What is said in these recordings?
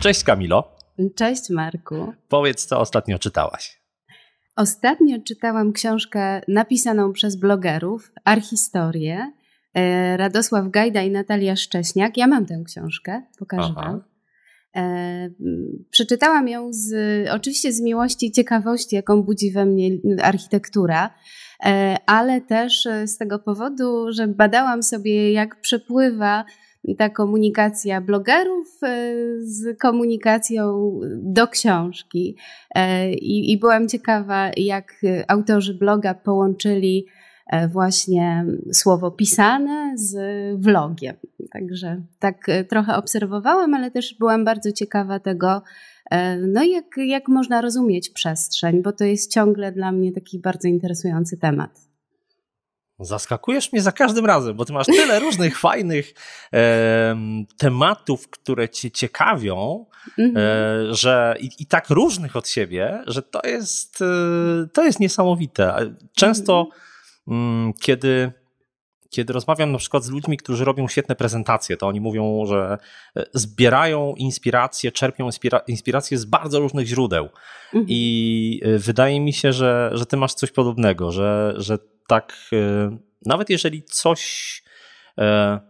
Cześć Kamilo. Cześć Marku. Powiedz, co ostatnio czytałaś. Ostatnio czytałam książkę napisaną przez blogerów, Archistorię. E, Radosław Gajda i Natalia Szcześniak. Ja mam tę książkę, pokażę Aha. wam. E, przeczytałam ją z, oczywiście z miłości i ciekawości, jaką budzi we mnie architektura, e, ale też z tego powodu, że badałam sobie, jak przepływa ta komunikacja blogerów e, z komunikacją do książki. E, I, i byłam ciekawa, jak autorzy bloga połączyli e, właśnie słowo pisane z vlogiem. Także tak trochę obserwowałam, ale też byłam bardzo ciekawa tego, no jak, jak można rozumieć przestrzeń, bo to jest ciągle dla mnie taki bardzo interesujący temat. Zaskakujesz mnie za każdym razem, bo ty masz tyle różnych fajnych e, tematów, które cię ciekawią, mhm. e, że i, i, tak różnych od siebie, że to jest, e, to jest niesamowite. Często, mhm. mm kiedy kiedy rozmawiam na przykład z ludźmi, którzy robią świetne prezentacje, to oni mówią, że e, zbierają inspiracje, czerpią inspira inspiracje z bardzo różnych źródeł. Mhm. I e, wydaje mi się, że, że ty masz coś podobnego, że, że tak, e, nawet jeżeli coś, e,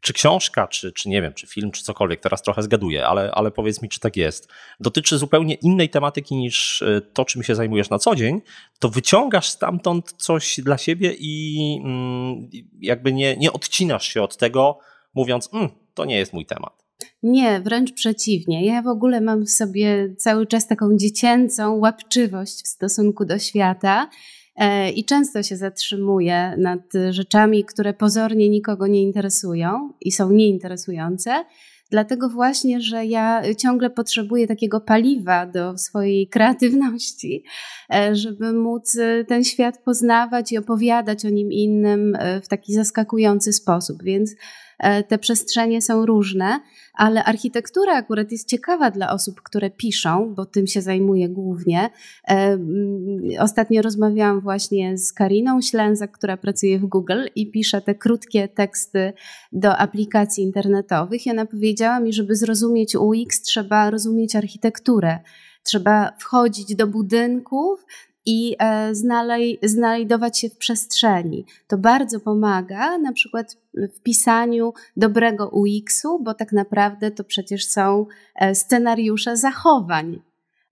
czy książka, czy, czy nie wiem, czy film, czy cokolwiek, teraz trochę zgaduję, ale, ale powiedz mi, czy tak jest, dotyczy zupełnie innej tematyki niż e, to, czym się zajmujesz na co dzień, to wyciągasz stamtąd coś dla siebie i mm, jakby nie, nie odcinasz się od tego, mówiąc, mm, to nie jest mój temat. Nie, wręcz przeciwnie. Ja w ogóle mam w sobie cały czas taką dziecięcą łapczywość w stosunku do świata E, i często się zatrzymuję nad rzeczami, które pozornie nikogo nie interesują i są nieinteresujące. Dlatego właśnie, że ja ciągle potrzebuję takiego paliwa do swojej kreatywności, e, żeby móc ten świat poznawać i opowiadać o nim innym e, w taki zaskakujący sposób. Więc te przestrzenie są różne ale architektura akurat jest ciekawa dla osób, które piszą, bo tym się zajmuję głównie. E, ostatnio rozmawiałam właśnie z Kariną Ślęzak, która pracuje w Google i pisze te krótkie teksty do aplikacji internetowych i ona powiedziała mi, żeby zrozumieć UX trzeba rozumieć architekturę. Trzeba wchodzić do budynków, i e, znalaj, znajdować się w przestrzeni. To bardzo pomaga na przykład w pisaniu dobrego UX-u, bo tak naprawdę to przecież są e, scenariusze zachowań.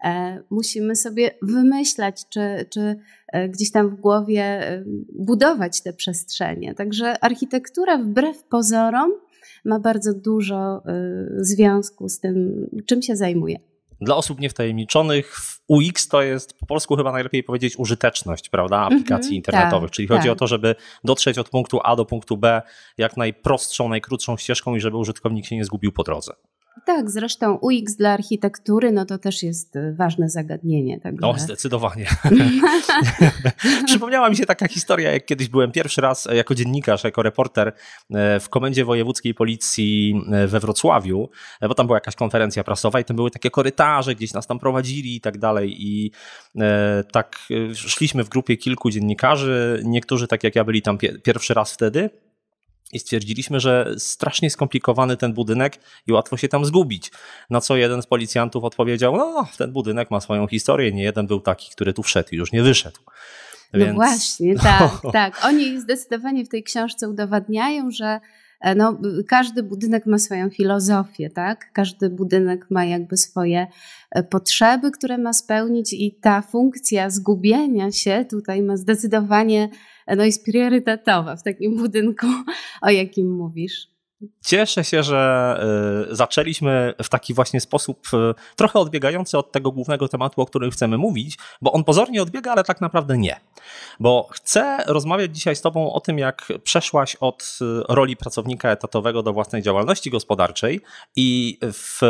E, musimy sobie wymyślać, czy, czy gdzieś tam w głowie budować te przestrzenie. Także architektura wbrew pozorom ma bardzo dużo związku z tym, czym się zajmuje. Dla osób niewtajemniczonych UX to jest po polsku chyba najlepiej powiedzieć użyteczność, prawda, mhm. aplikacji mm -hmm, internetowych, tak, czyli chodzi tak. o to, żeby dotrzeć od punktu A do punktu B jak najprostszą, najkrótszą ścieżką i żeby użytkownik się nie zgubił po drodze. Tak, zresztą UX dla architektury no to też jest y, ważne zagadnienie. Także... O, no, zdecydowanie. Przypomniała mi się taka historia, jak kiedyś byłem pierwszy raz e, jako dziennikarz, jako reporter e, w Komendzie Wojewódzkiej Policji e, we Wrocławiu, bo tam była jakaś konferencja prasowa i tam były takie korytarze, gdzieś nas tam prowadzili i tak dalej i tak szliśmy w grupie kilku dziennikarzy, niektórzy tak jak ja byli tam pierwszy raz wtedy, i stwierdziliśmy, że strasznie skomplikowany ten budynek i łatwo się tam zgubić. Na co jeden z policjantów odpowiedział: No, ten budynek ma swoją historię, nie jeden był taki, który tu wszedł i już nie wyszedł. No Więc... No właśnie, tak, no. tak. Oni zdecydowanie w tej książce udowadniają, że e, no, każdy budynek ma swoją filozofię, tak? Każdy budynek ma jakby swoje e, potrzeby, które ma spełnić, i ta funkcja zgubienia się tutaj ma zdecydowanie no jest priorytetowa w takim budynku, o jakim mówisz. Cieszę się, że y, zaczęliśmy w taki właśnie sposób, y, trochę odbiegający od tego głównego tematu, o którym chcemy mówić, bo on pozornie odbiega, ale tak naprawdę nie. Bo chcę rozmawiać dzisiaj z Tobą o tym, jak przeszłaś od y, roli pracownika etatowego do własnej działalności gospodarczej i w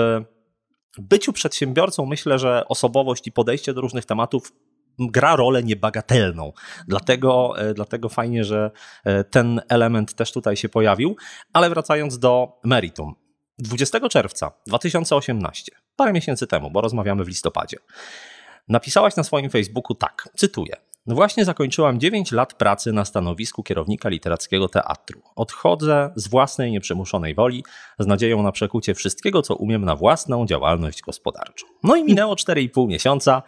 byciu przedsiębiorcą myślę, że osobowość i podejście do różnych tematów gra rolę niebagatelną. Dlatego, e, dlatego fajnie, że e, ten element też tutaj się pojawił. Ale wracając do meritum. 20 czerwca 2018, parę miesięcy temu, bo rozmawiamy w listopadzie, napisałaś na swoim Facebooku tak, cytuję. No właśnie zakończyłam 9 lat pracy na stanowisku kierownika literackiego teatru. Odchodzę z własnej nieprzymuszonej woli, z nadzieją na przekucie wszystkiego, co umiem na własną działalność gospodarczą. No i minęło 4,5 miesiąca.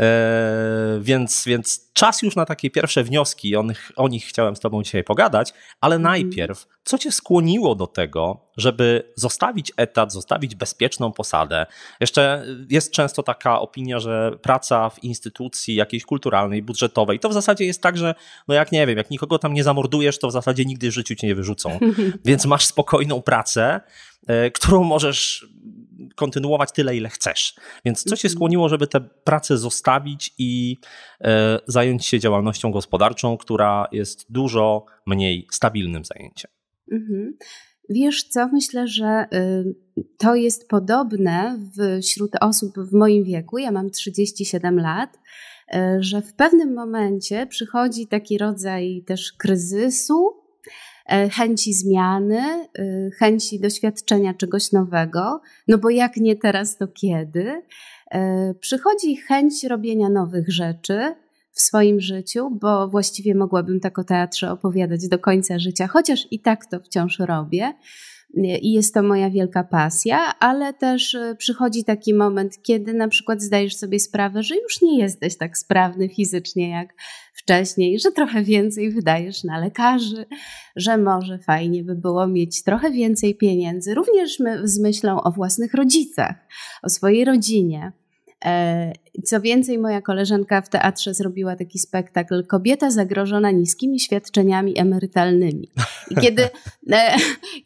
E, więc, więc czas już na takie pierwsze wnioski, o nich, o nich chciałem z Tobą dzisiaj pogadać, ale mhm. najpierw, co Cię skłoniło do tego, żeby zostawić etat, zostawić bezpieczną posadę? Jeszcze jest często taka opinia, że praca w instytucji jakiejś kulturalnej, budżetowej, to w zasadzie jest tak, że no jak nie wiem, jak nikogo tam nie zamordujesz, to w zasadzie nigdy w życiu Cię nie wyrzucą. Więc masz spokojną pracę, E, którą możesz kontynuować tyle, ile chcesz. Więc co się mhm. skłoniło, żeby tę pracę zostawić i e, zająć się działalnością gospodarczą, która jest dużo mniej stabilnym zajęciem? Mhm. Wiesz co, myślę, że y, to jest podobne wśród osób w moim wieku. Ja mam 37 lat, y, że w pewnym momencie przychodzi taki rodzaj też kryzysu, E, chęci zmiany, e, chęci doświadczenia czegoś nowego, no bo jak nie teraz, to kiedy? E, przychodzi chęć robienia nowych rzeczy, w swoim życiu, bo właściwie mogłabym tak o teatrze opowiadać do końca życia, chociaż i tak to wciąż robię. Y, i jest to moja wielka pasja, ale też y, przychodzi taki moment, kiedy na przykład zdajesz sobie sprawę, że już nie jesteś tak sprawny fizycznie jak wcześniej, że trochę więcej wydajesz na lekarzy, że może fajnie by było mieć trochę więcej pieniędzy, również my, z myślą o własnych rodzicach, o swojej rodzinie. E, co więcej, moja koleżanka w teatrze zrobiła taki spektakl Kobieta zagrożona niskimi świadczeniami emerytalnymi. I kiedy, e,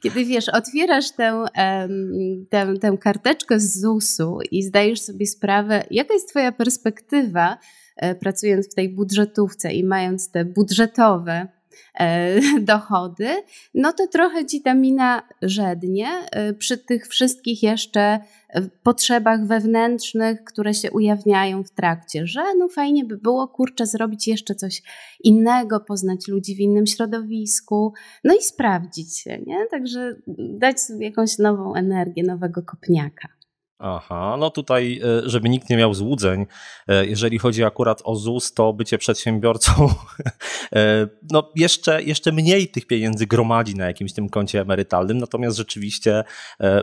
kiedy wiesz, otwierasz tę, tę, tę karteczkę z ZUS-u i zdajesz sobie sprawę, jaka jest Twoja perspektywa e, pracując w tej budżetówce i mając te budżetowe E, dochody, no to trochę ci ta mina żednie e, przy tych wszystkich jeszcze e, potrzebach wewnętrznych, które się ujawniają w trakcie, że no fajnie by było, kurczę, zrobić jeszcze coś innego, poznać ludzi w innym środowisku, no i sprawdzić się, nie? Także dać jakąś nową energię, nowego kopniaka. Aha, no tutaj, e, żeby nikt nie miał złudzeń, e, jeżeli chodzi akurat o ZUS, to bycie przedsiębiorcą, e, no jeszcze, jeszcze mniej tych pieniędzy gromadzi na jakimś tym koncie emerytalnym, natomiast rzeczywiście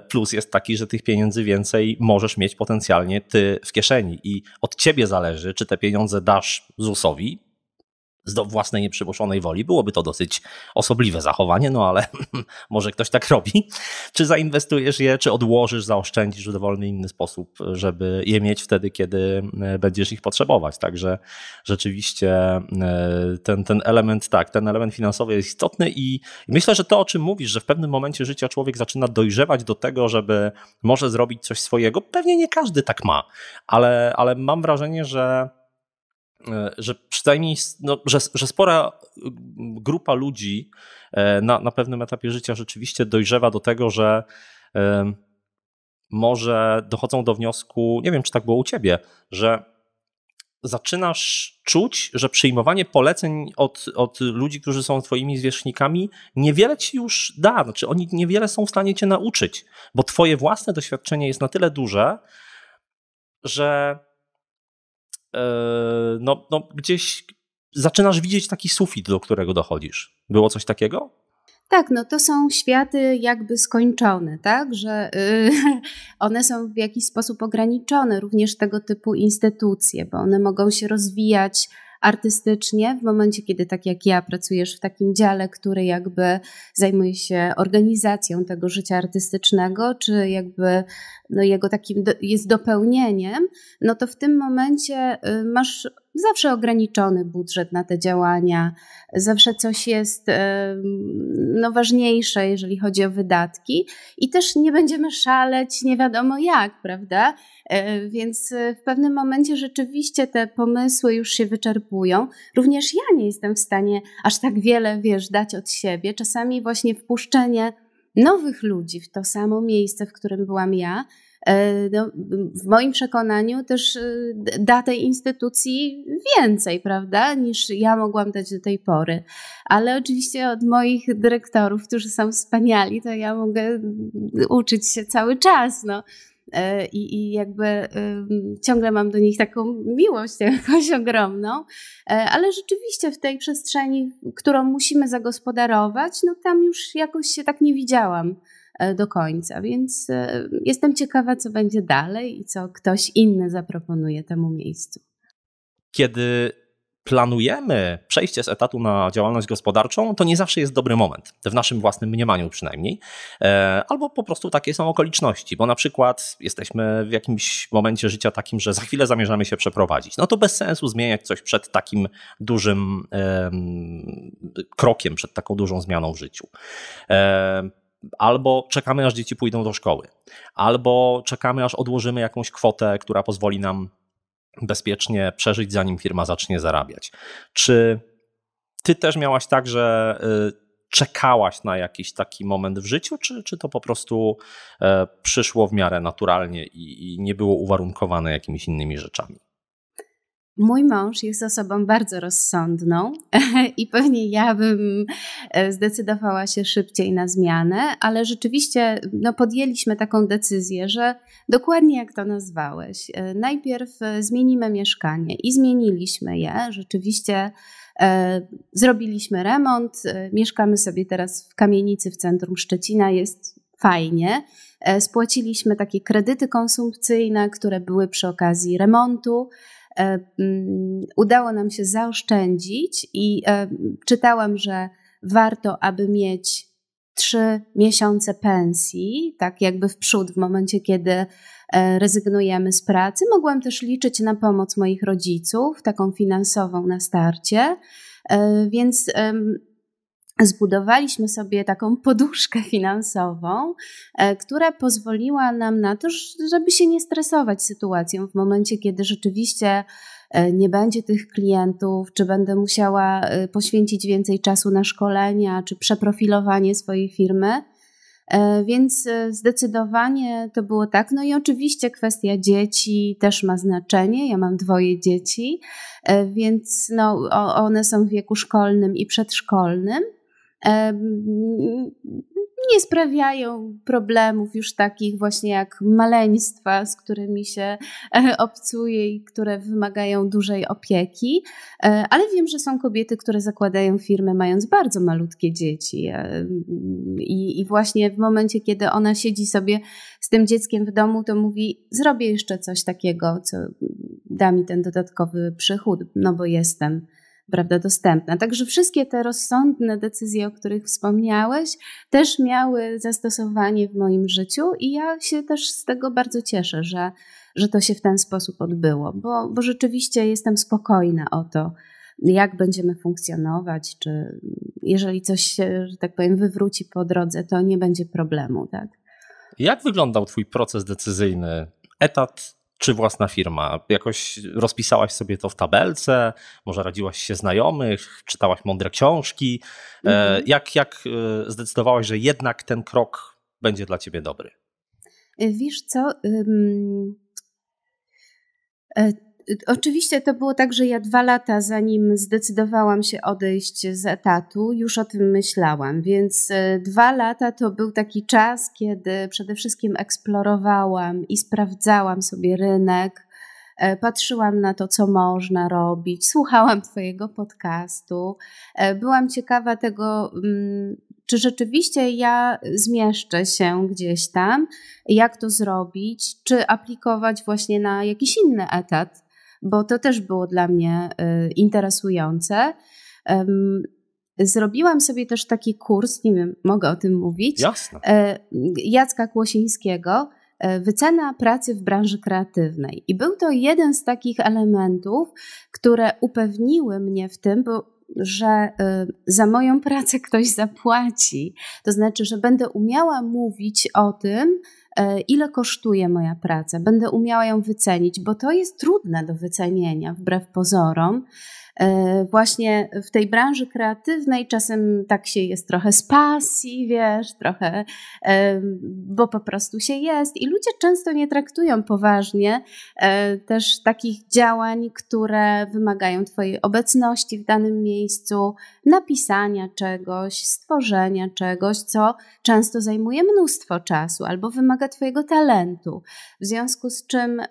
plus jest taki, że tych pieniędzy więcej możesz mieć potencjalnie ty w kieszeni i od ciebie zależy, czy te pieniądze dasz ZUS-owi, z własnej nieprzymuszonej woli. Byłoby to dosyć osobliwe zachowanie, no ale może ktoś tak robi. Czy zainwestujesz je, czy odłożysz, zaoszczędzisz w dowolny inny sposób, żeby je mieć wtedy, kiedy e, będziesz ich potrzebować. Także rzeczywiście e, ten, ten element, tak, ten element finansowy jest istotny i myślę, że to, o czym mówisz, że w pewnym momencie życia człowiek zaczyna dojrzewać do tego, żeby może zrobić coś swojego. Pewnie nie każdy tak ma, ale, ale mam wrażenie, że E, że przynajmniej, no, że, że spora e, grupa ludzi e, na, na pewnym etapie życia rzeczywiście dojrzewa do tego, że może dochodzą do wniosku, nie wiem czy tak było u ciebie, że zaczynasz czuć, że przyjmowanie poleceń od, od ludzi, którzy są twoimi zwierzchnikami, niewiele ci już da, znaczy oni niewiele są w stanie cię nauczyć, bo twoje własne doświadczenie jest na tyle duże, że Yy, no, no gdzieś zaczynasz widzieć taki sufit, do którego dochodzisz. Było coś takiego? Tak, no to są światy jakby skończone, tak, że yy, one są w jakiś sposób ograniczone, również tego typu instytucje, bo one mogą się rozwijać artystycznie, w momencie, kiedy tak jak ja pracujesz w takim dziale, który jakby zajmuje się organizacją tego życia artystycznego, czy jakby no jego takim do, jest dopełnieniem, no to w tym momencie y, masz zawsze ograniczony budżet na te działania, zawsze coś jest no, ważniejsze, jeżeli chodzi o wydatki, i też nie będziemy szaleć nie wiadomo jak, prawda? E, więc e, w pewnym momencie rzeczywiście te pomysły już się wyczerpują. Również ja nie jestem w stanie aż tak wiele, wiesz, dać od siebie. Czasami właśnie wpuszczenie nowych ludzi w to samo miejsce, w którym byłam ja, E, no, w moim przekonaniu też e, da tej instytucji więcej, prawda, niż ja mogłam dać do tej pory. Ale oczywiście od moich dyrektorów, którzy są wspaniali, to ja mogę mm, uczyć się cały czas. No. E, I, I, jakby ciągle mam do nich taką miłość jakąś ogromną, ale rzeczywiście w tej przestrzeni, którą musimy zagospodarować, no tam już jakoś się tak nie widziałam. E, do końca, więc e, jestem ciekawa, co będzie dalej i co ktoś inny zaproponuje temu miejscu. Kiedy planujemy przejście z etatu na działalność gospodarczą, to nie zawsze jest dobry moment, w naszym własnym mniemaniu przynajmniej, e, albo po prostu takie są okoliczności, bo na przykład jesteśmy w jakimś momencie życia takim, że za chwilę zamierzamy się przeprowadzić. No to bez sensu zmieniać coś przed takim dużym krokiem, przed taką dużą zmianą w życiu albo czekamy, aż dzieci pójdą do szkoły, albo czekamy, aż odłożymy jakąś kwotę, która pozwoli nam bezpiecznie przeżyć, zanim firma zacznie zarabiać. Czy ty też miałaś tak, że y, czekałaś na jakiś taki moment w życiu, czy, czy to po prostu e, przyszło w miarę naturalnie i, i nie było uwarunkowane jakimiś innymi rzeczami? Mój mąż jest osobą bardzo rozsądną i pewnie ja bym e, zdecydowała się szybciej na zmianę, ale rzeczywiście no, podjęliśmy taką decyzję, że dokładnie jak to nazwałeś, e, najpierw e, zmienimy mieszkanie i zmieniliśmy je. Rzeczywiście zrobiliśmy remont, mieszkamy sobie teraz w kamienicy w centrum Szczecina, jest fajnie. Spłaciliśmy takie kredyty konsumpcyjne, które były przy okazji remontu. E, mm, udało nam się zaoszczędzić i e, czytałam, że warto, aby mieć trzy miesiące pensji, tak jakby w przód, w momencie, kiedy e, rezygnujemy z pracy. Mogłam też liczyć na pomoc moich rodziców, taką finansową na starcie. Więc zbudowaliśmy sobie taką poduszkę finansową, e, która pozwoliła nam na to, żeby się nie stresować sytuacją w momencie, kiedy rzeczywiście e, nie będzie tych klientów, czy będę musiała e, poświęcić więcej czasu na szkolenia, czy przeprofilowanie swojej firmy. Więc zdecydowanie to było tak. No i oczywiście kwestia dzieci też ma znaczenie. Ja mam dwoje dzieci, więc no, one są w wieku szkolnym i przedszkolnym nie sprawiają problemów już takich właśnie jak maleństwa, z którymi się e, obcuje i które wymagają dużej opieki, e, ale wiem, że są kobiety, które zakładają firmy mając bardzo malutkie dzieci e, I, i właśnie w momencie, kiedy ona siedzi sobie z tym dzieckiem w domu, to mówi zrobię jeszcze coś takiego, co da mi ten dodatkowy przychód, no bo jestem prawda, dostępna. Także wszystkie te rozsądne decyzje, o których wspomniałeś, też miały zastosowanie w moim życiu i ja się też z tego bardzo cieszę, że, że to się w ten sposób odbyło, bo, bo rzeczywiście jestem spokojna o to, jak będziemy funkcjonować, czy jeżeli coś się, że tak powiem, wywróci po drodze, to nie będzie problemu, tak? Jak wyglądał Twój proces decyzyjny? Etat, czy własna firma? Jakoś rozpisałaś sobie to w tabelce, może radziłaś się znajomych, czytałaś mądre książki. E, mhm. Jak, jak e, zdecydowałaś, że jednak ten krok będzie dla ciebie dobry? E, wiesz co? Oczywiście to było tak, że ja dwa lata zanim zdecydowałam się odejść z etatu, już o tym myślałam, więc e, dwa lata to był taki czas, kiedy przede wszystkim eksplorowałam i sprawdzałam sobie rynek, e, patrzyłam na to, co można robić, słuchałam Twojego podcastu. E, byłam ciekawa tego, mm, czy rzeczywiście ja zmieszczę się gdzieś tam, jak to zrobić, czy aplikować właśnie na jakiś inny etat bo to też było dla mnie y, interesujące. Zrobiłam sobie też taki kurs, nie wiem, mogę o tym mówić, Jasne. E, Jacka Kłosińskiego, e, Wycena pracy w branży kreatywnej. I był to jeden z takich elementów, które upewniły mnie w tym, bo że y, za moją pracę ktoś zapłaci. To znaczy, że będę umiała mówić o tym, E, ile kosztuje moja praca, będę umiała ją wycenić, bo to jest trudne do wycenienia wbrew pozorom. E, właśnie w tej branży kreatywnej czasem tak się jest trochę z pasji, wiesz, trochę, e, bo po prostu się jest i ludzie często nie traktują poważnie e, też takich działań, które wymagają Twojej obecności w danym miejscu, napisania czegoś, stworzenia czegoś, co często zajmuje mnóstwo czasu albo wymaga Twojego talentu. W związku z czym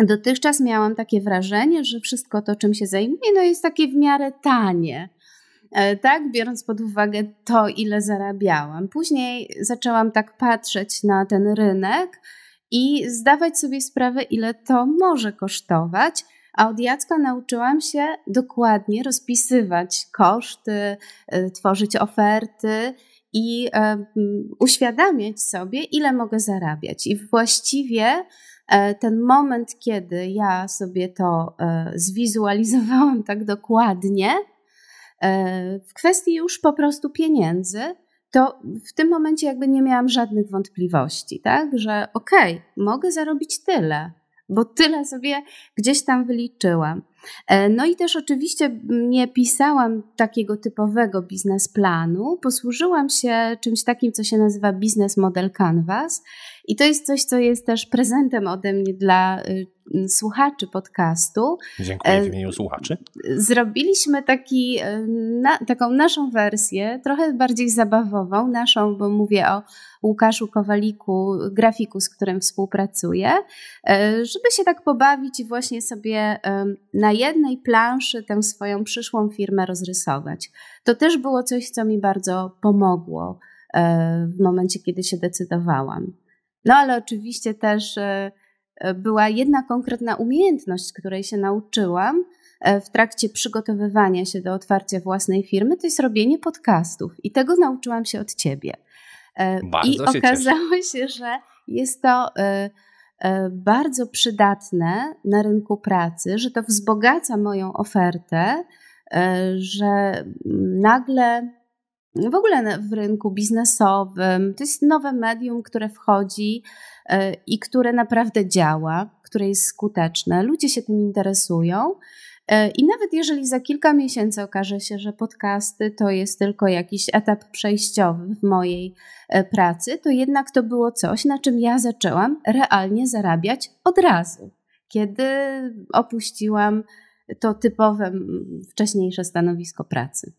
Dotychczas miałam takie wrażenie, że wszystko to, czym się zajmuję, no jest takie w miarę tanie. E, tak, biorąc pod uwagę to, ile zarabiałam. Później zaczęłam tak patrzeć na ten rynek i zdawać sobie sprawę, ile to może kosztować. A od Jacka nauczyłam się dokładnie rozpisywać koszty, e, tworzyć oferty i e, uświadamiać sobie, ile mogę zarabiać. I właściwie E, ten moment, kiedy ja sobie to e, zwizualizowałam tak dokładnie, e, w kwestii już po prostu pieniędzy, to w tym momencie jakby nie miałam żadnych wątpliwości, tak? Że okej, okay, mogę zarobić tyle, bo tyle sobie gdzieś tam wyliczyłam. No i też oczywiście nie pisałam takiego typowego biznesplanu. Posłużyłam się czymś takim, co się nazywa biznes model canvas i to jest coś, co jest też prezentem ode mnie dla y, słuchaczy podcastu. Dziękuję e, w imieniu słuchaczy. Zrobiliśmy taki, y, na, taką naszą wersję, trochę bardziej zabawową, naszą, bo mówię o Łukaszu Kowaliku, grafiku, z którym współpracuję, e, żeby się tak pobawić i właśnie sobie na jednej planszy tę swoją przyszłą firmę rozrysować. To też było coś, co mi bardzo pomogło e, w momencie, kiedy się decydowałam. No ale oczywiście też e, e, była jedna konkretna umiejętność, której się nauczyłam e, w trakcie przygotowywania się do otwarcia własnej firmy, to jest robienie podcastów. I tego nauczyłam się od ciebie. Bardzo I się okazało cieszę. się, że jest to bardzo przydatne na rynku pracy, że to wzbogaca moją ofertę, że nagle w ogóle w rynku biznesowym. To jest nowe medium, które wchodzi e, i które naprawdę działa, które jest skuteczne. Ludzie się tym interesują. E, I nawet jeżeli za kilka miesięcy okaże się, że podcasty to jest tylko jakiś etap przejściowy w mojej e, pracy, to jednak to było coś, na czym ja zaczęłam realnie zarabiać od razu, kiedy opuściłam to typowe wcześniejsze stanowisko pracy.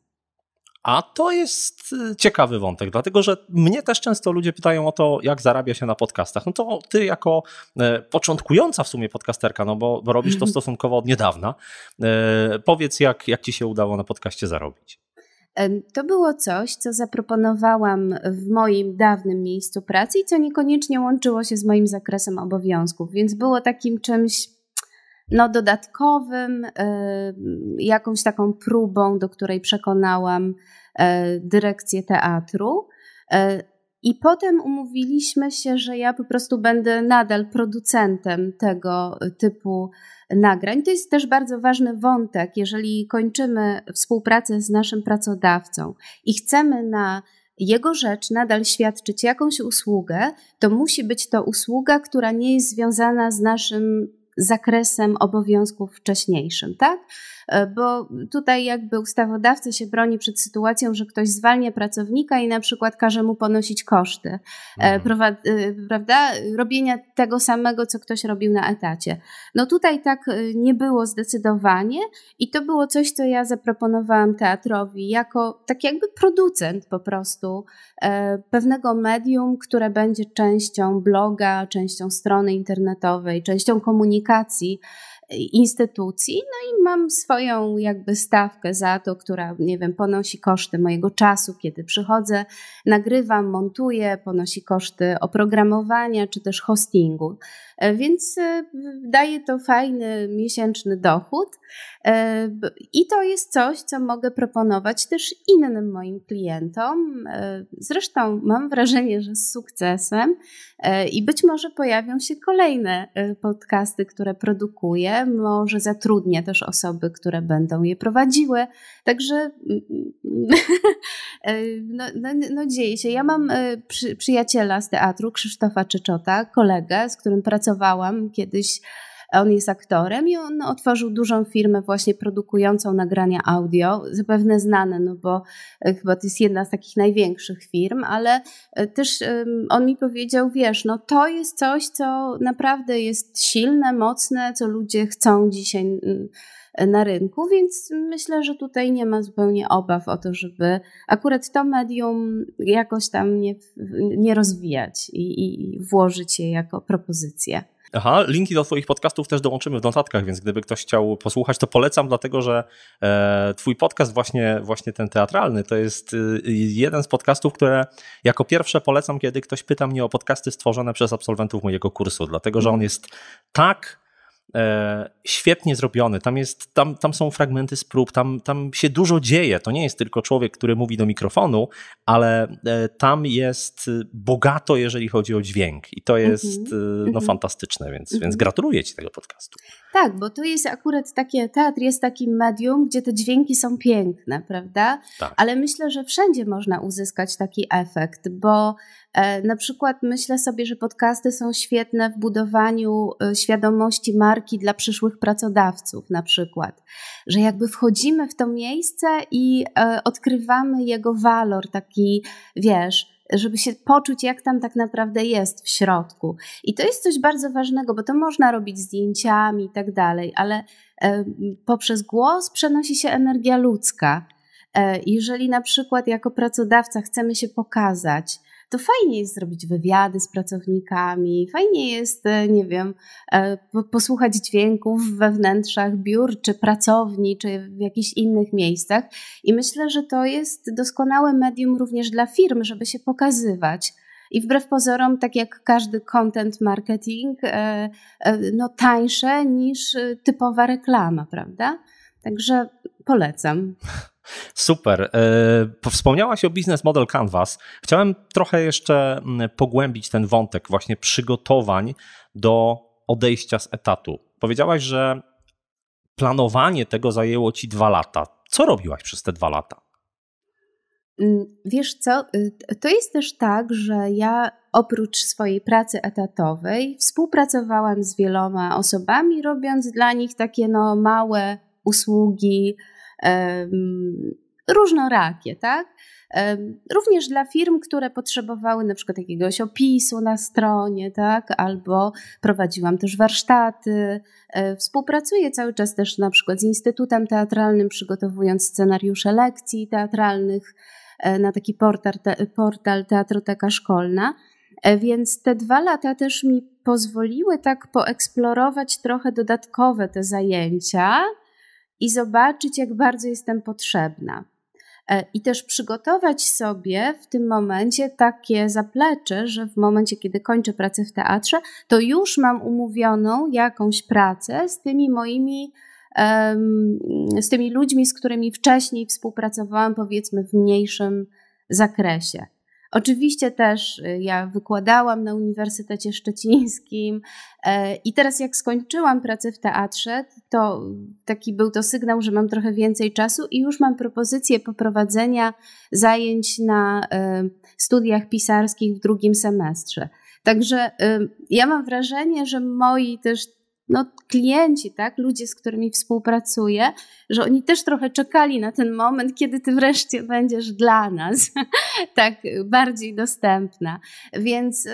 A to jest y, ciekawy wątek, dlatego że mnie też często ludzie pytają o to, jak zarabia się na podcastach. No to ty jako e, początkująca w sumie podcasterka, no bo, bo robisz to stosunkowo od niedawna, e, powiedz jak, jak ci się udało na podcaście zarobić. To było coś, co zaproponowałam w moim dawnym miejscu pracy i co niekoniecznie łączyło się z moim zakresem obowiązków, więc było takim czymś no, dodatkowym, y, jakąś taką próbą, do której przekonałam y, dyrekcję teatru. Y, I potem umówiliśmy się, że ja po prostu będę nadal producentem tego typu nagrań. To jest też bardzo ważny wątek, jeżeli kończymy współpracę z naszym pracodawcą i chcemy na jego rzecz nadal świadczyć jakąś usługę, to musi być to usługa, która nie jest związana z naszym zakresem obowiązków wcześniejszym, tak? E, bo tutaj jakby ustawodawca się broni przed sytuacją, że ktoś zwalnia pracownika i na przykład każe mu ponosić koszty, e, mhm. E, prawda? Robienia tego samego, co ktoś robił na etacie. No tutaj tak nie było zdecydowanie i to było coś, co ja zaproponowałam teatrowi jako tak jakby producent po prostu pewnego medium, które będzie częścią bloga, częścią strony internetowej, częścią komunikacji komunikacji, instytucji, no i mam swoją jakby stawkę za to, która, nie wiem, ponosi koszty mojego czasu, kiedy przychodzę, nagrywam, montuję, ponosi koszty oprogramowania czy też hostingu. E, więc e, daje to fajny miesięczny dochód e, i to jest coś, co mogę proponować też innym moim klientom. Zresztą mam wrażenie, że z sukcesem i być może pojawią się kolejne podcasty, które produkuję może zatrudnia też osoby, które będą je prowadziły. Także mm, mm, no, no, no, no dzieje się. Ja mam e, przy, przyjaciela z teatru, Krzysztofa Czyczota, kolegę, z którym pracowałam kiedyś on jest aktorem i on otworzył dużą firmę właśnie produkującą nagrania audio, zapewne znane, no bo e, chyba to jest jedna z takich największych firm, ale e, też on mi powiedział, wiesz, no to jest coś, co naprawdę jest silne, mocne, co ludzie chcą dzisiaj mm, na rynku, więc myślę, że tutaj nie ma zupełnie obaw o to, żeby akurat to medium jakoś tam nie, nie rozwijać i, i włożyć je jako propozycję. Aha, linki do Twoich podcastów też dołączymy w notatkach, więc gdyby ktoś chciał posłuchać, to polecam, dlatego że e, Twój podcast, właśnie, właśnie ten teatralny, to jest e, jeden z podcastów, które jako pierwsze polecam, kiedy ktoś pyta mnie o podcasty stworzone przez absolwentów mojego kursu, dlatego że on jest tak E, świetnie zrobiony. Tam, jest, tam, tam są fragmenty z prób, tam, tam się dużo dzieje. To nie jest tylko człowiek, który mówi do mikrofonu, ale e, tam jest bogato, jeżeli chodzi o dźwięk. I to jest mm -hmm. no, mhm. fantastyczne, więc, mm -hmm. więc mhm. gratuluję Ci tego podcastu. Tak, bo to jest akurat takie, teatr jest takim medium, gdzie te dźwięki są piękne, prawda? Tak. Ale myślę, że wszędzie można uzyskać taki efekt, bo e, na przykład myślę sobie, że podcasty są świetne w budowaniu e, świadomości marki dla przyszłych pracodawców, na przykład, że jakby wchodzimy w to miejsce i e, odkrywamy jego walor, taki, wiesz, żeby się poczuć, jak tam tak naprawdę jest w środku. I to jest coś bardzo ważnego, bo to można robić zdjęciami i tak dalej, ale e, poprzez głos przenosi się energia ludzka. E, jeżeli na przykład jako pracodawca chcemy się pokazać, to fajnie jest zrobić wywiady z pracownikami, fajnie jest, e, nie wiem, e, posłuchać dźwięków we wnętrzach biur, czy pracowni, czy w jakichś innych miejscach. I myślę, że to jest doskonałe medium również dla firm, żeby się pokazywać. I wbrew pozorom, tak jak każdy content marketing, e, no tańsze niż typowa reklama, prawda? Także polecam. Super. E, Wspomniałaś o Business Model Canvas. Chciałem trochę jeszcze mm, pogłębić ten wątek właśnie przygotowań do odejścia z etatu. Powiedziałaś, że planowanie tego zajęło ci dwa lata. Co robiłaś przez te dwa lata? Mm, wiesz co, y, to jest też tak, że ja oprócz swojej pracy etatowej współpracowałam z wieloma osobami, robiąc dla nich takie no, małe usługi, różnorakie, tak? Również dla firm, które potrzebowały na przykład jakiegoś opisu na stronie, tak? Albo prowadziłam też warsztaty. E, współpracuję cały czas też na przykład z Instytutem Teatralnym, przygotowując scenariusze lekcji teatralnych e, na taki portal, te, portal Teatroteka Szkolna. E, więc te dwa lata też mi pozwoliły tak poeksplorować trochę dodatkowe te zajęcia, i zobaczyć, jak bardzo jestem potrzebna. E, I też przygotować sobie w tym momencie takie zaplecze, że w momencie, kiedy kończę pracę w teatrze, to już mam umówioną jakąś pracę z tymi moimi z tymi ludźmi, z którymi wcześniej współpracowałam, powiedzmy w mniejszym zakresie. Oczywiście też y, ja wykładałam na Uniwersytecie Szczecińskim e, i teraz jak skończyłam pracę w teatrze, to taki był to sygnał, że mam trochę więcej czasu i już mam propozycję poprowadzenia zajęć na e, studiach pisarskich w drugim semestrze. Także y, ja mam wrażenie, że moi też no, klienci, tak, ludzie, z którymi współpracuję, że oni też trochę czekali na ten moment, kiedy ty wreszcie będziesz dla nas tak bardziej dostępna. Więc y,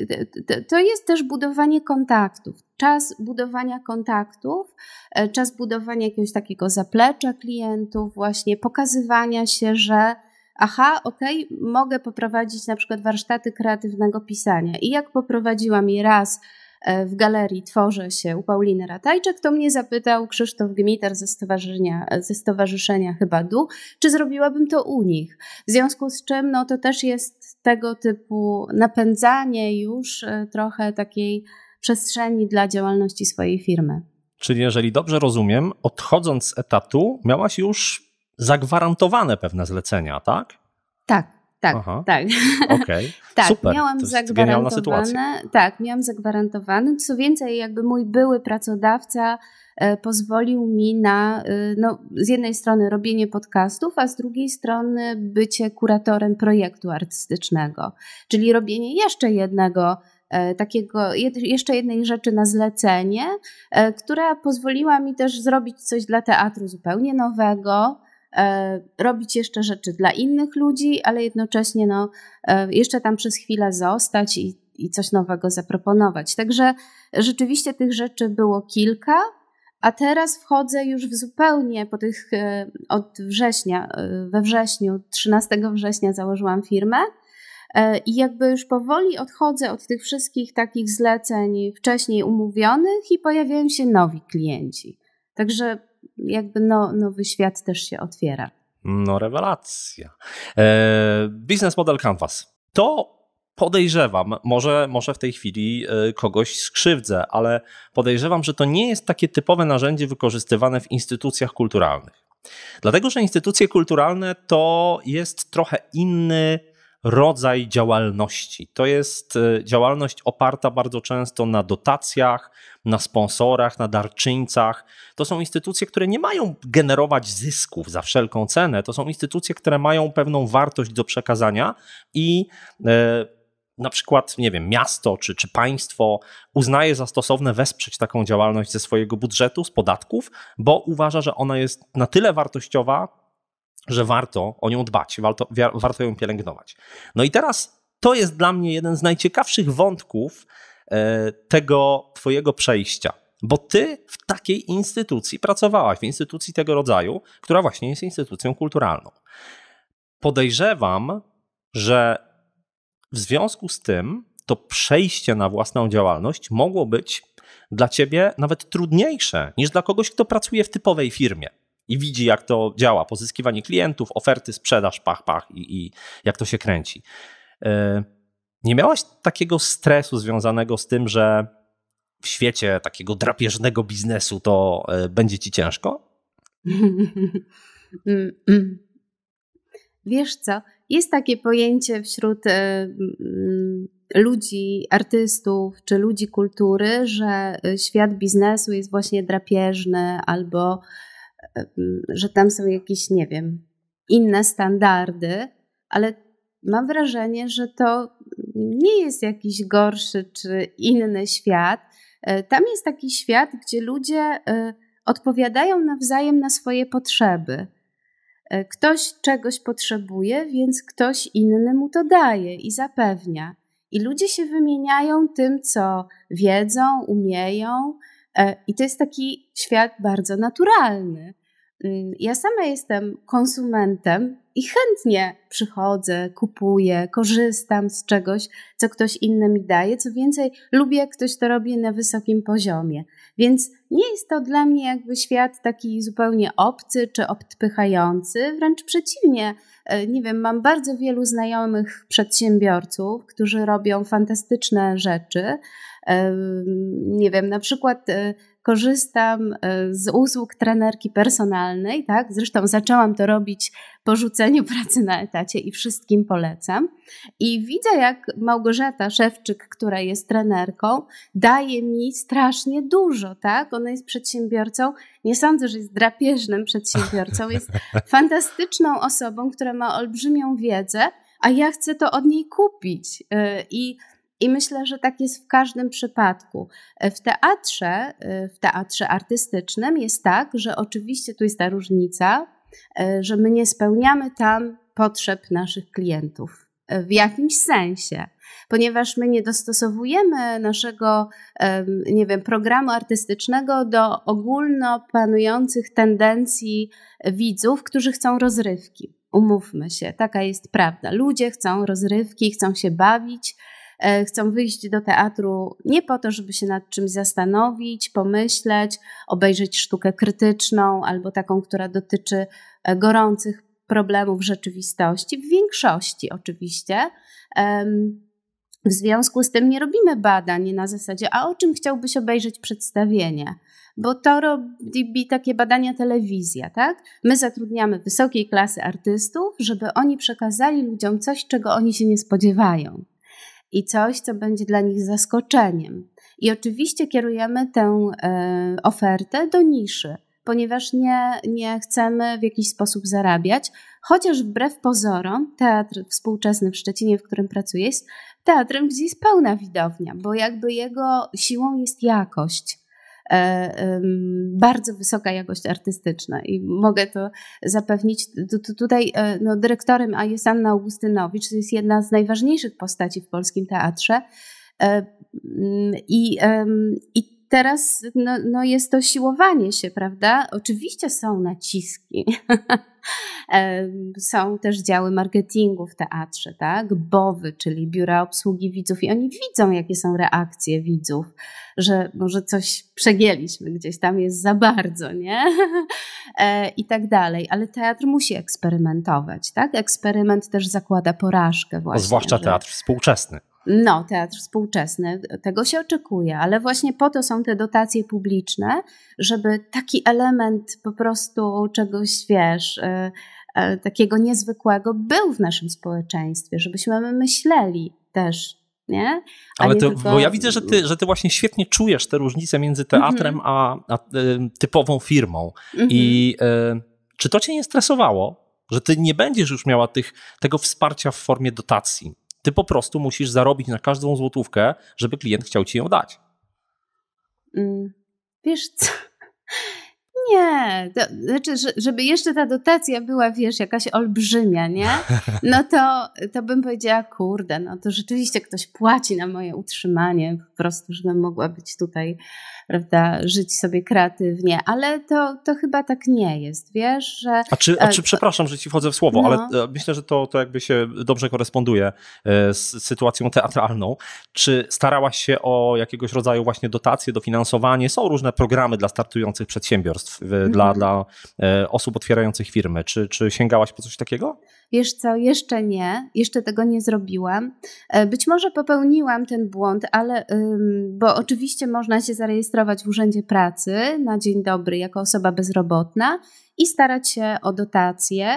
y, y, to jest też budowanie kontaktów. Czas budowania kontaktów, e, czas budowania jakiegoś takiego zaplecza klientów, właśnie pokazywania się, że aha, okej, okay, mogę poprowadzić na przykład warsztaty kreatywnego pisania. I jak poprowadziłam je raz, E, w galerii Tworzę się u Pauliny Ratajczak, to mnie zapytał Krzysztof Gmitar ze stowarzyszenia, e, ze stowarzyszenia Chyba Du, czy zrobiłabym to u nich. W związku z czym no, to też jest tego typu napędzanie już e, trochę takiej przestrzeni dla działalności swojej firmy. Czyli jeżeli dobrze rozumiem, odchodząc z etatu miałaś już zagwarantowane pewne zlecenia, tak? Tak tak, Aha. tak. Okay. tak, Super. miałam to zagwarantowane. Tak, miałam zagwarantowane. Co więcej, jakby mój były pracodawca e, pozwolił mi na e, no, z jednej strony robienie podcastów, a z drugiej strony bycie kuratorem projektu artystycznego, czyli robienie jeszcze jednego e, takiego, jeszcze jednej rzeczy na zlecenie, która pozwoliła mi też zrobić coś dla teatru zupełnie nowego. E, robić jeszcze rzeczy dla innych ludzi, ale jednocześnie no, e, jeszcze tam przez chwilę zostać i, i coś nowego zaproponować. Także rzeczywiście tych rzeczy było kilka. A teraz wchodzę już w zupełnie po tych e, od września, we wrześniu, 13 września założyłam firmę i jakby już powoli odchodzę od tych wszystkich takich zleceń wcześniej umówionych i pojawiają się nowi klienci. Także jakby no, nowy świat też się otwiera. No rewelacja. E, business model Canvas. To podejrzewam, może, może w tej chwili e, kogoś skrzywdzę, ale podejrzewam, że to nie jest takie typowe narzędzie wykorzystywane w instytucjach kulturalnych. Dlatego, że instytucje kulturalne to jest trochę inny rodzaj działalności. To jest e, działalność oparta bardzo często na dotacjach, na sponsorach, na darczyńcach. To są instytucje, które nie mają generować zysków za wszelką cenę. To są instytucje, które mają pewną wartość do przekazania i e, na przykład, nie wiem, miasto czy, czy państwo uznaje za stosowne wesprzeć taką działalność ze swojego budżetu, z podatków, bo uważa, że ona jest na tyle wartościowa, że warto o nią dbać, warto, warto ją pielęgnować. No i teraz to jest dla mnie jeden z najciekawszych wątków e, tego Twojego przejścia, bo Ty w takiej instytucji pracowałaś, w instytucji tego rodzaju, która właśnie jest instytucją kulturalną. Podejrzewam, że w związku z tym to przejście na własną działalność mogło być dla Ciebie nawet trudniejsze niż dla kogoś, kto pracuje w typowej firmie i widzi, jak to działa. Pozyskiwanie klientów, oferty, sprzedaż, pach, pach i, i jak to się kręci. E, nie miałaś takiego stresu związanego z tym, że w świecie takiego drapieżnego biznesu to e, będzie ci ciężko? Mm, mm. Wiesz co, jest takie pojęcie wśród e, mm, ludzi, artystów czy ludzi kultury, że świat biznesu jest właśnie drapieżny albo że tam są jakieś, nie wiem, inne standardy, ale mam wrażenie, że to nie jest jakiś gorszy czy inny świat. E, tam jest taki świat, gdzie ludzie e, odpowiadają nawzajem na swoje potrzeby. E, ktoś czegoś potrzebuje, więc ktoś inny mu to daje i zapewnia. I ludzie się wymieniają tym, co wiedzą, umieją, i to jest taki świat bardzo naturalny. Mm, ja sama jestem konsumentem i chętnie przychodzę, kupuję, korzystam z czegoś, co ktoś inny mi daje. Co więcej, lubię, jak ktoś to robi na wysokim poziomie. Więc nie jest to dla mnie jakby świat taki zupełnie obcy czy odpychający, wręcz przeciwnie. E, nie wiem, mam bardzo wielu znajomych przedsiębiorców, którzy robią fantastyczne rzeczy. E, nie wiem, na przykład e, korzystam e, z usług trenerki personalnej, tak? Zresztą zaczęłam to robić po rzuceniu pracy na etacie i wszystkim polecam. I widzę, jak Małgorzata Szewczyk, która jest trenerką, daje mi strasznie dużo, tak? Ona jest przedsiębiorcą. Nie sądzę, że jest drapieżnym przedsiębiorcą, jest fantastyczną osobą, która ma olbrzymią wiedzę, a ja chcę to od niej kupić. E, I i myślę, że tak jest w każdym przypadku. E, w teatrze, e, w teatrze artystycznym jest tak, że oczywiście tu jest ta różnica, e, że my nie spełniamy tam potrzeb naszych klientów w jakimś sensie, ponieważ my nie dostosowujemy naszego, nie wiem, programu artystycznego do ogólno panujących tendencji widzów, którzy chcą rozrywki. Umówmy się, taka jest prawda. Ludzie chcą rozrywki, chcą się bawić E, chcą wyjść do teatru nie po to, żeby się nad czymś zastanowić, pomyśleć, obejrzeć sztukę krytyczną albo taką, która dotyczy e, gorących problemów rzeczywistości, w większości oczywiście. W związku z tym nie robimy badań na zasadzie, a o czym chciałbyś obejrzeć przedstawienie? Bo to robi takie badania telewizja, tak? My zatrudniamy wysokiej klasy artystów, żeby oni przekazali ludziom coś, czego oni się nie spodziewają i coś, co będzie dla nich zaskoczeniem. I oczywiście kierujemy tę e, ofertę do niszy, ponieważ nie, nie chcemy w jakiś sposób zarabiać, chociaż wbrew pozorom teatr współczesny w Szczecinie, w którym pracuję, jest teatrem, gdzie jest pełna widownia, bo jakby jego siłą jest jakość. E, bardzo wysoka jakość artystyczna i mogę to zapewnić. Tutaj e, no, dyrektorem jest Anna Augustynowicz, to jest jedna z najważniejszych postaci w polskim teatrze. E, I, i teraz no, no jest to siłowanie się, prawda? Oczywiście są naciski. są też działy marketingu w teatrze, tak? BOWY, czyli biura obsługi widzów, i oni widzą, jakie są reakcje widzów, że może coś przegięliśmy, gdzieś tam jest za bardzo, nie? E, I tak dalej. Ale teatr musi eksperymentować, tak? Eksperyment też zakłada porażkę, no właśnie. O zwłaszcza że... teatr współczesny. No, teatr współczesny, tego się oczekuje, ale właśnie po to są te dotacje publiczne, żeby taki element po prostu czegoś, wiesz, e, e, takiego niezwykłego był w naszym społeczeństwie, żebyśmy my myśleli też. Nie? Ale to, tylko... bo ja widzę, że ty, że ty właśnie świetnie czujesz te różnice między mhm. teatrem mm -hmm. a, a, e, typową firmą. Mm -hmm. I mhm. czy to cię nie stresowało, że ty nie będziesz już miała tych, tego wsparcia w formie dotacji? Ty po prostu musisz zarobić na każdą złotówkę, żeby klient chciał ci ją dać. Mm, wiesz co? Nie, to, znaczy, żeby jeszcze ta dotacja była, wiesz, jakaś olbrzymia, nie? No to, to bym powiedziała, kurde, no to rzeczywiście ktoś płaci na moje utrzymanie, po prostu, żebym mogła być tutaj prawda, żyć sobie kreatywnie, ale to, to chyba tak nie jest, wiesz, że... A czy, a e, czy przepraszam, że ci wchodzę w słowo, no. ale myślę, że to, to jakby się dobrze koresponduje e, z sytuacją teatralną. Czy starałaś się o jakiegoś rodzaju właśnie dotacje, dofinansowanie? Są różne programy dla startujących przedsiębiorstw, mhm. dla, dla e, osób otwierających firmy. Czy, czy sięgałaś po coś takiego? wiesz co, jeszcze nie, jeszcze tego nie zrobiłam. E, być może popełniłam ten błąd, ale bo oczywiście można się zarejestrować w Urzędzie Pracy na dzień dobry jako osoba bezrobotna i starać się o dotację.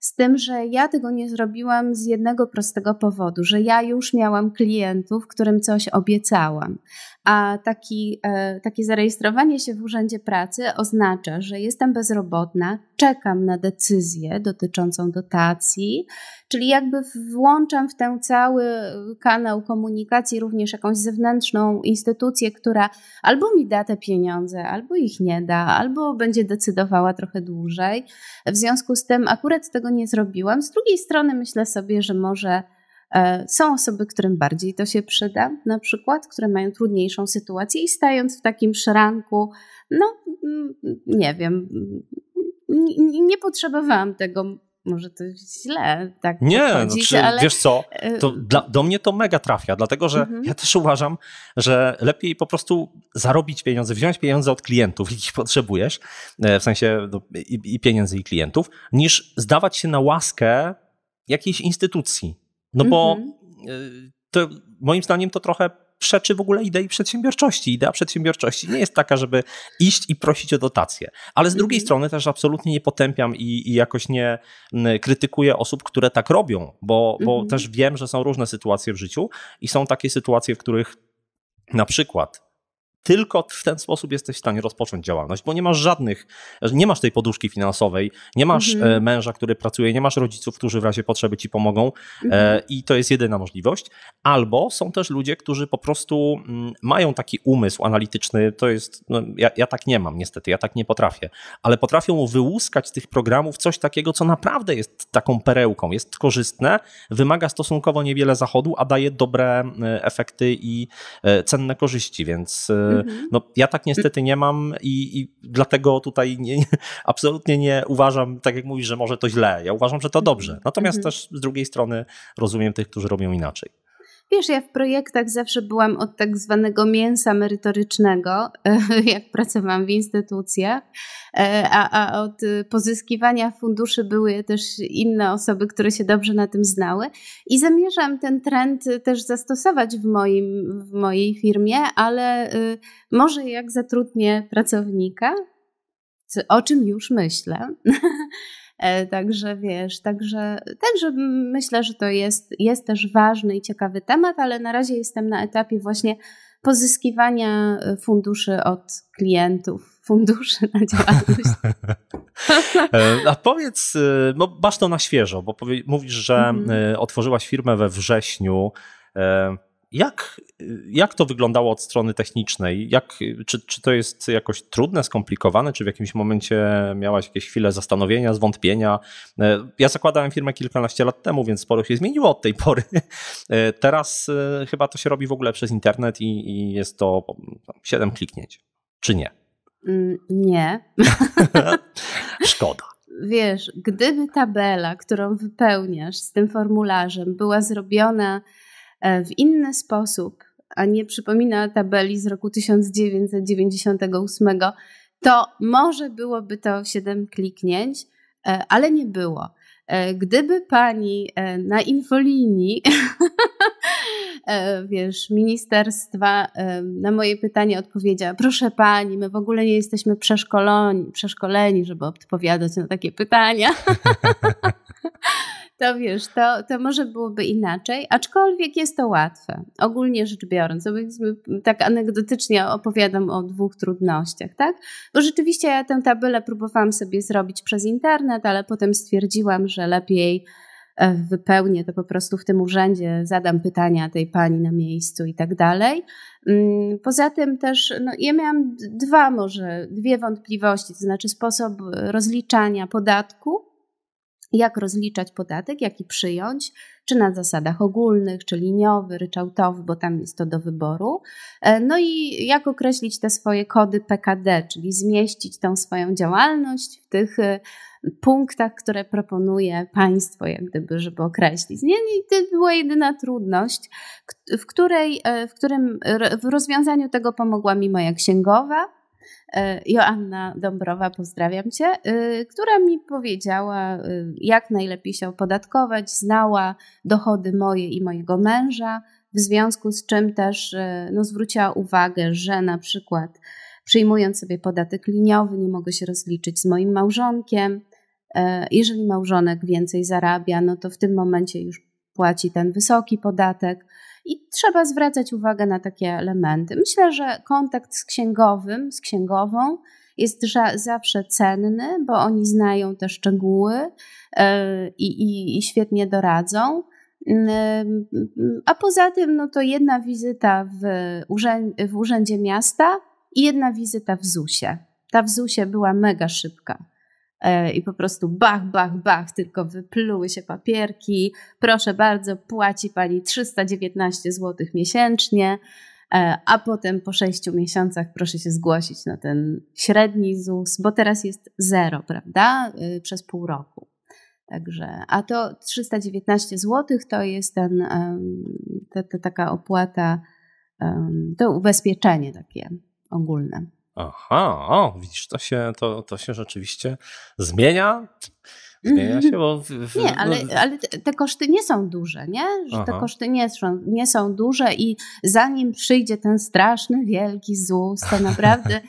Z tym, że ja tego nie zrobiłam z jednego prostego powodu, że ja już miałam klientów, którym coś obiecałam a taki, e, takie zarejestrowanie się w Urzędzie Pracy oznacza, że jestem bezrobotna, czekam na decyzję dotyczącą dotacji, czyli jakby włączam w ten cały kanał komunikacji również jakąś zewnętrzną instytucję, która albo mi da te pieniądze, albo ich nie da, albo będzie decydowała trochę dłużej. W związku z tym akurat tego nie zrobiłam. Z drugiej strony myślę sobie, że może E, są osoby, którym bardziej to się przyda, na przykład, które mają trudniejszą sytuację i stając w takim szranku, no mm, nie wiem, mm, nie potrzebowałam tego może to źle tak Nie, chodzić, no, ale... wiesz co, e, to dla, do mnie to mega trafia, dlatego że mhm. ja też uważam, że lepiej po prostu zarobić pieniądze, wziąć pieniądze od klientów, jakich potrzebujesz, e, w sensie no, i, i pieniędzy i klientów, niż zdawać się na łaskę jakiejś instytucji. No bo mhm. y, to, moim zdaniem to trochę przeczy w ogóle idei przedsiębiorczości. Idea przedsiębiorczości nie jest taka, żeby iść i prosić o dotacje. Ale z drugiej mhm. strony też absolutnie nie potępiam i, i jakoś nie krytykuję osób, które tak robią, bo, bo mhm. też wiem, że są różne sytuacje w życiu i są takie sytuacje, w których na przykład tylko w ten sposób jesteś w stanie rozpocząć działalność, bo nie masz żadnych, nie masz tej poduszki finansowej, nie masz mhm. E, męża, który pracuje, nie masz rodziców, którzy w razie potrzeby ci pomogą e, mhm. i to jest jedyna możliwość. Albo są też ludzie, którzy po prostu mm, mają taki umysł analityczny, to jest, no, ja, ja tak nie mam niestety, ja tak nie potrafię, ale potrafią wyłuskać z tych programów coś takiego, co naprawdę jest taką perełką, jest korzystne, wymaga stosunkowo niewiele zachodu, a daje dobre e, efekty i cenne korzyści, więc Mhm. No, ja tak niestety nie mam i, i dlatego tutaj nie, nie, absolutnie nie uważam, tak jak mówisz, że może to źle. Ja uważam, że to dobrze. Mhm. Natomiast mhm. też z drugiej strony rozumiem tych, którzy robią inaczej. Wiesz, ja w projektach zawsze byłam od tak zwanego mięsa merytorycznego, jak pracowałam w instytucjach, e, a, a od pozyskiwania funduszy były też inne osoby, które się dobrze na tym znały. I zamierzam ten trend też zastosować w, moim, w mojej firmie, ale y, może jak zatrudnię pracownika, o czym już myślę E, także wiesz, także, także myślę, że to jest, jest też ważny i ciekawy temat, ale na razie jestem na etapie właśnie pozyskiwania e, funduszy od klientów, funduszy na działalność. E, a powiedz, no masz to na świeżo, bo powie, mówisz, że mhm. otworzyłaś firmę we wrześniu. Jak, jak to wyglądało od strony technicznej? Jak, czy, czy to jest jakoś trudne, skomplikowane? Czy w jakimś momencie miałaś jakieś chwile zastanowienia, zwątpienia? E, ja zakładałem firmę kilkanaście lat temu, więc sporo się zmieniło od tej pory. E, teraz e, chyba to się robi w ogóle przez internet i, i jest to siedem kliknięć. Czy nie? Mm, nie. Szkoda wiesz, gdyby tabela, którą wypełniasz z tym formularzem, była zrobiona E, w inny sposób, a nie przypomina tabeli z roku 1998, to może byłoby to 7 kliknięć, e, ale nie było. E, gdyby pani na infolinii, wiesz, ministerstwa na moje pytanie odpowiedziała, proszę pani, my w ogóle nie jesteśmy przeszkoleni, przeszkoleni żeby odpowiadać na takie pytania. to wiesz, to, to może byłoby inaczej, aczkolwiek jest to łatwe. Ogólnie rzecz biorąc, powiedzmy, tak anegdotycznie opowiadam o dwóch trudnościach, tak? Bo rzeczywiście ja tę tabelę próbowałam sobie zrobić przez internet, ale potem stwierdziłam, że lepiej e, wypełnię to po prostu w tym urzędzie, zadam pytania tej pani na miejscu i tak dalej. Mm, poza tym też no, ja miałam dwa może, dwie wątpliwości, to znaczy sposób rozliczania podatku jak rozliczać podatek, jaki przyjąć, czy na zasadach ogólnych, czy liniowy, ryczałtowy, bo tam jest to do wyboru. E, no i jak określić te swoje kody PKD, czyli zmieścić tą swoją działalność w tych e, punktach, które proponuje państwo, jak gdyby, żeby określić. Nie, nie, to była jedyna trudność, w której, e, w którym w rozwiązaniu tego pomogła mi moja księgowa E, Joanna Dąbrowa, pozdrawiam Cię, e, która mi powiedziała, e, jak najlepiej się opodatkować, znała dochody moje i mojego męża, w związku z czym też no, zwróciła uwagę, że na przykład przyjmując sobie podatek liniowy, nie mogę się rozliczyć z moim małżonkiem. Jeżeli małżonek więcej zarabia, no to w tym momencie już płaci ten wysoki podatek i trzeba zwracać uwagę na takie elementy. Myślę, że kontakt z księgowym, z księgową jest zawsze cenny, bo oni znają te szczegóły e, i, i, i świetnie doradzą. E, a poza tym, no to jedna wizyta w, urzędzie, w urzędzie miasta i jedna wizyta w ZUS-ie. Ta w zus była mega szybka E, i po prostu bach, bach, bach, tylko wypluły się papierki. Proszę bardzo, płaci pani 319 zł miesięcznie, e, a potem po 6 miesiącach proszę się zgłosić na ten średni ZUS, bo teraz jest zero, prawda? E, przez pół roku. Także, a to 319 zł to jest ten, ta, ta taka opłata, to ubezpieczenie takie ogólne. Aha, o, widzisz, to się, to, to się rzeczywiście zmienia. Zmienia mhm. się, bo. W, nie, ale, ale te koszty nie są duże, nie? Że te koszty nie są, nie są duże i zanim przyjdzie ten straszny, wielki ZUS, to naprawdę.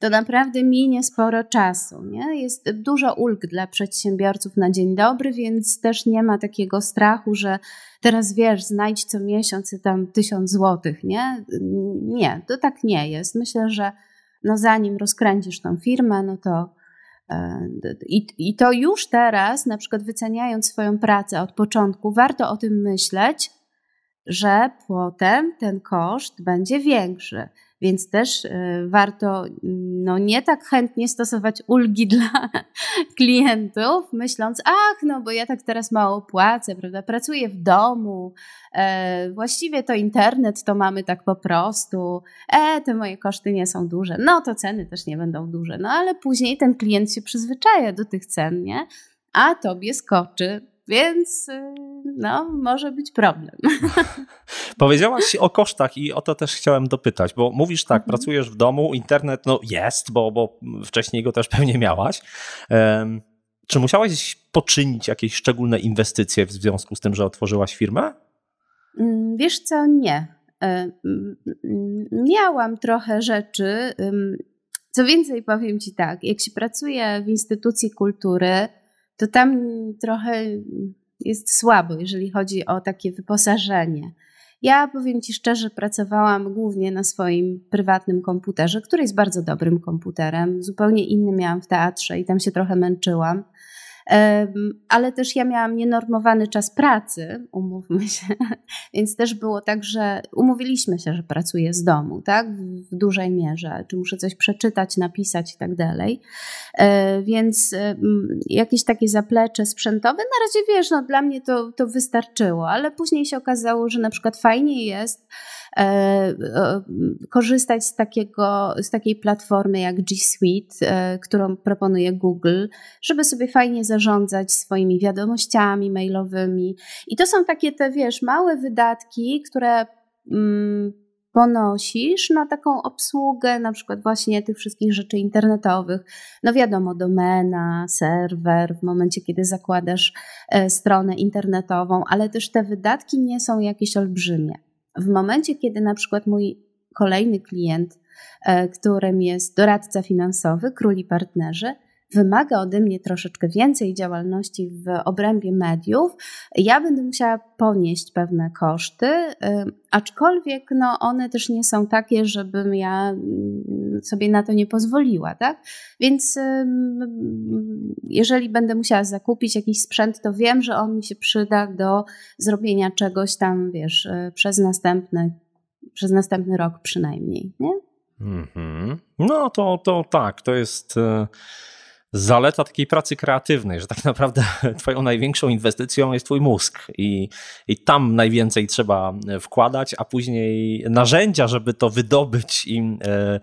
To naprawdę minie sporo czasu. Nie? Jest dużo ulg dla przedsiębiorców na dzień dobry, więc też nie ma takiego strachu, że teraz wiesz, znajdź co miesiąc tam tysiąc złotych. Nie? nie, to tak nie jest. Myślę, że no zanim rozkręcisz tą firmę, no to e, i, I to już teraz, na przykład wyceniając swoją pracę od początku, warto o tym myśleć, że potem ten koszt będzie większy więc też e, warto no, nie tak chętnie stosować ulgi dla klientów, myśląc, ach, no bo ja tak teraz mało płacę, prawda? Pracuję w domu, e, właściwie to internet to mamy tak po prostu, e, te moje koszty nie są duże, no to ceny też nie będą duże, no ale później ten klient się przyzwyczaja do tych cen, nie? A tobie skoczy więc y, no, może być problem. Powiedziałaś o kosztach i o to też chciałem dopytać, bo mówisz tak, mhm. pracujesz w domu, internet no jest, bo, bo wcześniej go też pewnie miałaś. Um, czy musiałaś poczynić jakieś szczególne inwestycje w związku z tym, że otworzyłaś firmę? Mm, wiesz co, nie. Mm, miałam trochę rzeczy. Co więcej, powiem Ci tak, jak się pracuje w instytucji kultury, to tam trochę jest słabo, jeżeli chodzi o takie wyposażenie. Ja powiem Ci szczerze, pracowałam głównie na swoim prywatnym komputerze, który jest bardzo dobrym komputerem. Zupełnie inny miałam w teatrze i tam się trochę męczyłam ale też ja miałam nienormowany czas pracy, umówmy się, więc też było tak, że umówiliśmy się, że pracuję z domu, tak, w dużej mierze, czy muszę coś przeczytać, napisać i tak dalej, e, więc jakieś takie zaplecze sprzętowe, na razie wiesz, no dla mnie to, to wystarczyło, ale później się okazało, że na przykład fajnie jest E, korzystać z, takiego, z takiej platformy jak G Suite, e, którą proponuje Google, żeby sobie fajnie zarządzać swoimi wiadomościami mailowymi. I to są takie te, wiesz, małe wydatki, które. Mm, ponosisz na taką obsługę, na przykład właśnie tych wszystkich rzeczy internetowych. No wiadomo, domena, serwer, w momencie kiedy zakładasz e, stronę internetową, ale też te wydatki nie są jakieś olbrzymie. W momencie, kiedy na przykład mój kolejny klient, e, którym jest doradca finansowy, króli partnerzy, wymaga ode mnie troszeczkę więcej działalności w obrębie mediów, ja będę musiała ponieść pewne koszty, aczkolwiek no, one też nie są takie, żebym ja mm, sobie na to nie pozwoliła, tak? Więc jeżeli będę musiała zakupić jakiś sprzęt, to wiem, że on mi się przyda do zrobienia czegoś tam, wiesz, y, przez następny, przez następny rok przynajmniej, nie? Mm -hmm. No to, to tak, to jest. Y zaleta takiej pracy kreatywnej, że tak naprawdę twoją największą inwestycją jest twój mózg i, i tam najwięcej trzeba e, wkładać, a później narzędzia, żeby to wydobyć i e,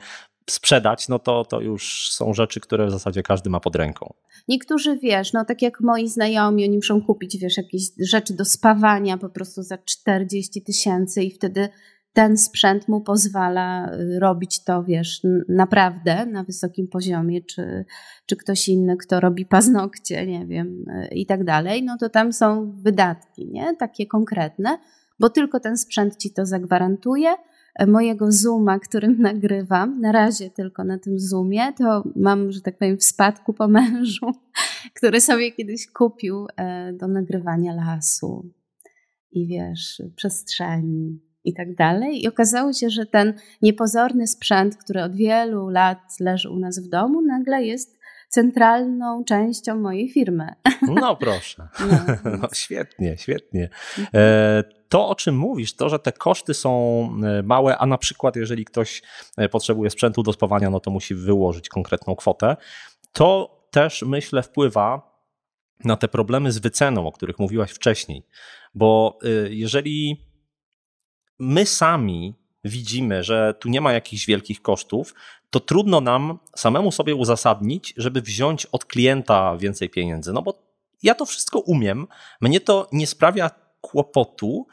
sprzedać, no to, to już są rzeczy, które w zasadzie każdy ma pod ręką. Niektórzy wiesz, no tak jak moi znajomi, oni muszą kupić wiesz jakieś rzeczy do spawania po prostu za 40 tysięcy i wtedy ten sprzęt mu pozwala y, robić to, wiesz, naprawdę na wysokim poziomie, czy, czy ktoś inny, kto robi paznokcie, nie wiem, y, i tak dalej, no to tam są wydatki, nie? Takie konkretne, bo tylko ten sprzęt ci to zagwarantuje. Mojego Zooma, którym nagrywam, na razie tylko na tym Zoomie, to mam, że tak powiem, w spadku po mężu, który sobie kiedyś kupił e, do nagrywania lasu i wiesz, przestrzeni i tak dalej. I okazało się, że ten niepozorny sprzęt, który od wielu lat leży u nas w domu, nagle jest centralną częścią mojej firmy. No proszę. No, no świetnie, świetnie. Mhm. E, to, o czym mówisz, to, że te koszty są e, małe, a na przykład, jeżeli ktoś e, potrzebuje sprzętu do spawania, no to musi wyłożyć konkretną kwotę, to też myślę wpływa na te problemy z wyceną, o których mówiłaś wcześniej. Bo jeżeli my sami widzimy, że tu nie ma jakichś wielkich kosztów, to trudno nam samemu sobie uzasadnić, żeby wziąć od klienta więcej pieniędzy. No bo ja to wszystko umiem, mnie to nie sprawia kłopotu.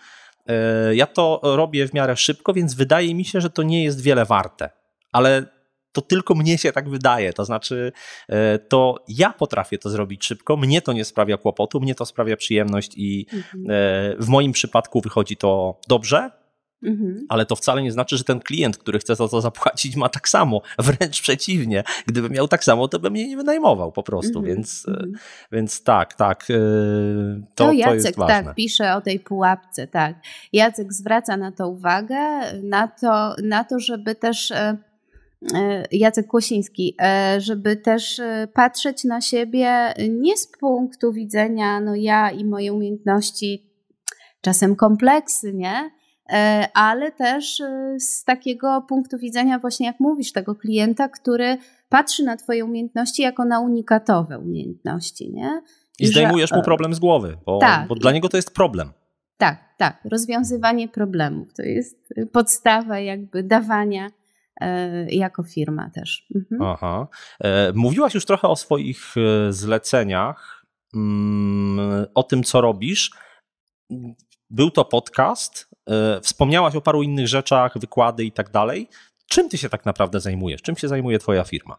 E, ja to robię w miarę szybko, więc wydaje mi się, że to nie jest wiele warte. Ale to tylko mnie się tak wydaje. To znaczy, e, to ja potrafię to zrobić szybko, mnie to nie sprawia kłopotu, mnie to sprawia przyjemność i mhm. e, w moim przypadku wychodzi to dobrze. Mhm. Ale to wcale nie znaczy, że ten klient, który chce za to zapłacić, ma tak samo. Wręcz przeciwnie. Gdyby miał tak samo, to by mnie nie wynajmował po prostu. Mhm. Więc, e, mhm. więc tak, tak. E, to, to Jacek to jest tak, ważne. tak pisze o tej pułapce, tak. Jacek zwraca na to uwagę, na to, na to żeby też. E, Jacek Kłosiński, żeby też patrzeć na siebie nie z punktu widzenia, no ja i moje umiejętności, czasem kompleksy, nie? E, ale też e, z takiego punktu widzenia, właśnie jak mówisz, tego klienta, który patrzy na Twoje umiejętności jako na unikatowe umiejętności, nie? I, I zdejmujesz że, mu e, problem z głowy, bo, tak, bo dla niego to jest problem. Tak, tak. Rozwiązywanie problemów to jest y, podstawa jakby dawania jako firma też. Mhm. Aha. Mówiłaś już trochę o swoich zleceniach, mm, o tym, co robisz. Był to podcast, E, wspomniałaś o paru innych rzeczach, wykłady i tak dalej. Czym ty się tak naprawdę zajmujesz? Czym się zajmuje twoja firma?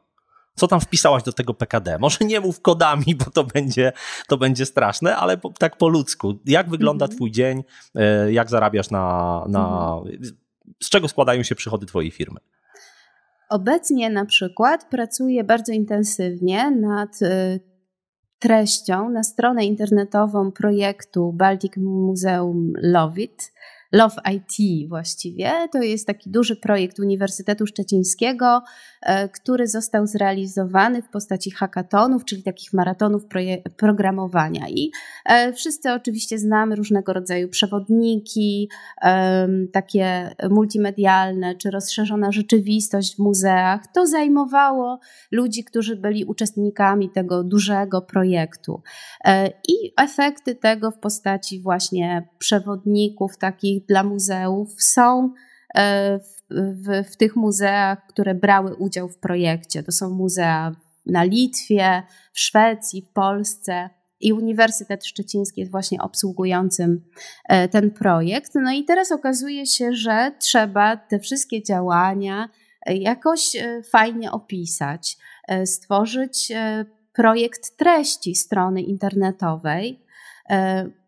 Co tam wpisałaś do tego PKD? Może nie mów kodami, bo to będzie, to będzie straszne, ale po, tak po ludzku. Jak wygląda mhm. twój dzień? E, jak zarabiasz na, na... Mhm. Z czego składają się przychody twojej firmy? Obecnie na przykład pracuję bardzo intensywnie nad e, treścią na stronę internetową projektu Baltic Muzeum Lovit, Love IT właściwie. To jest taki duży projekt Uniwersytetu Szczecińskiego, E, który został zrealizowany w postaci hackatonów, czyli takich maratonów programowania. I e, wszyscy oczywiście znamy różnego rodzaju przewodniki, e, takie multimedialne czy rozszerzona rzeczywistość w muzeach. To zajmowało ludzi, którzy byli uczestnikami tego dużego projektu. I efekty tego w postaci właśnie przewodników takich dla muzeów są E, w, w, tych muzeach, które brały udział w projekcie. To są muzea na Litwie, w Szwecji, w Polsce i Uniwersytet Szczeciński jest właśnie obsługującym e, ten projekt. No i teraz okazuje się, że trzeba te wszystkie działania e, jakoś fajnie opisać, stworzyć projekt treści strony internetowej.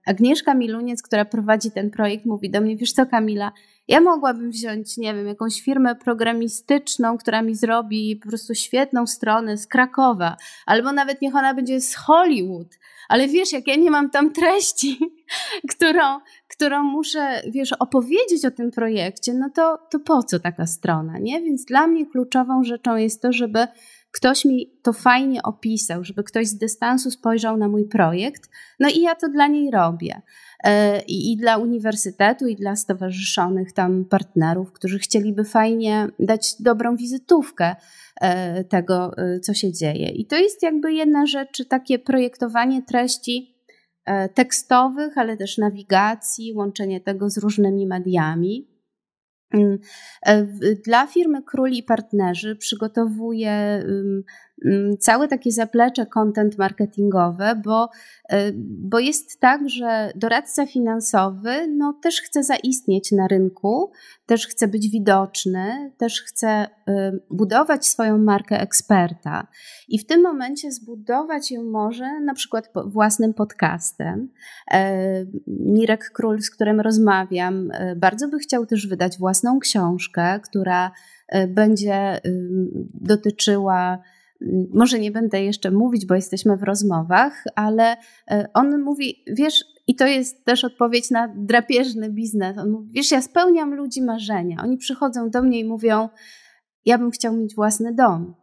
Agnieszka Miluniec, która prowadzi ten projekt, mówi do mnie: Wiesz co, Kamila, ja mogłabym wziąć, nie wiem, jakąś firmę programistyczną, która mi zrobi po prostu świetną stronę z Krakowa, albo nawet niech ona będzie z Hollywood, ale wiesz, jak ja nie mam tam treści, którą, którą muszę, wiesz, opowiedzieć o tym projekcie, no to, to po co taka strona, nie? Więc dla mnie kluczową rzeczą jest to, żeby ktoś mi to fajnie opisał, żeby ktoś z dystansu spojrzał na mój projekt, no i ja to dla niej robię. E, I, i dla uniwersytetu, i dla stowarzyszonych tam partnerów, którzy chcieliby fajnie dać dobrą wizytówkę e, tego, e, co się dzieje. I to jest jakby jedna rzecz, takie projektowanie treści tekstowych, ale też nawigacji, łączenie tego z różnymi mediami. Mm, e, dla firmy Król i Partnerzy przygotowuje Mm, całe takie zaplecze content marketingowe, bo, e, bo jest tak, że doradca finansowy no, też chce zaistnieć na rynku, też chce być widoczny, też chce e, budować swoją markę eksperta i w tym momencie zbudować ją może na przykład własnym podcastem. E, Mirek Król, z którym rozmawiam, bardzo by chciał też wydać własną książkę, która będzie dotyczyła może nie będę jeszcze mówić, bo jesteśmy w rozmowach, ale e, on mówi, wiesz, i to jest też odpowiedź na drapieżny biznes. On mówi, wiesz, ja spełniam ludzi marzenia. Oni przychodzą do mnie i mówią, ja bym chciał mieć własny dom,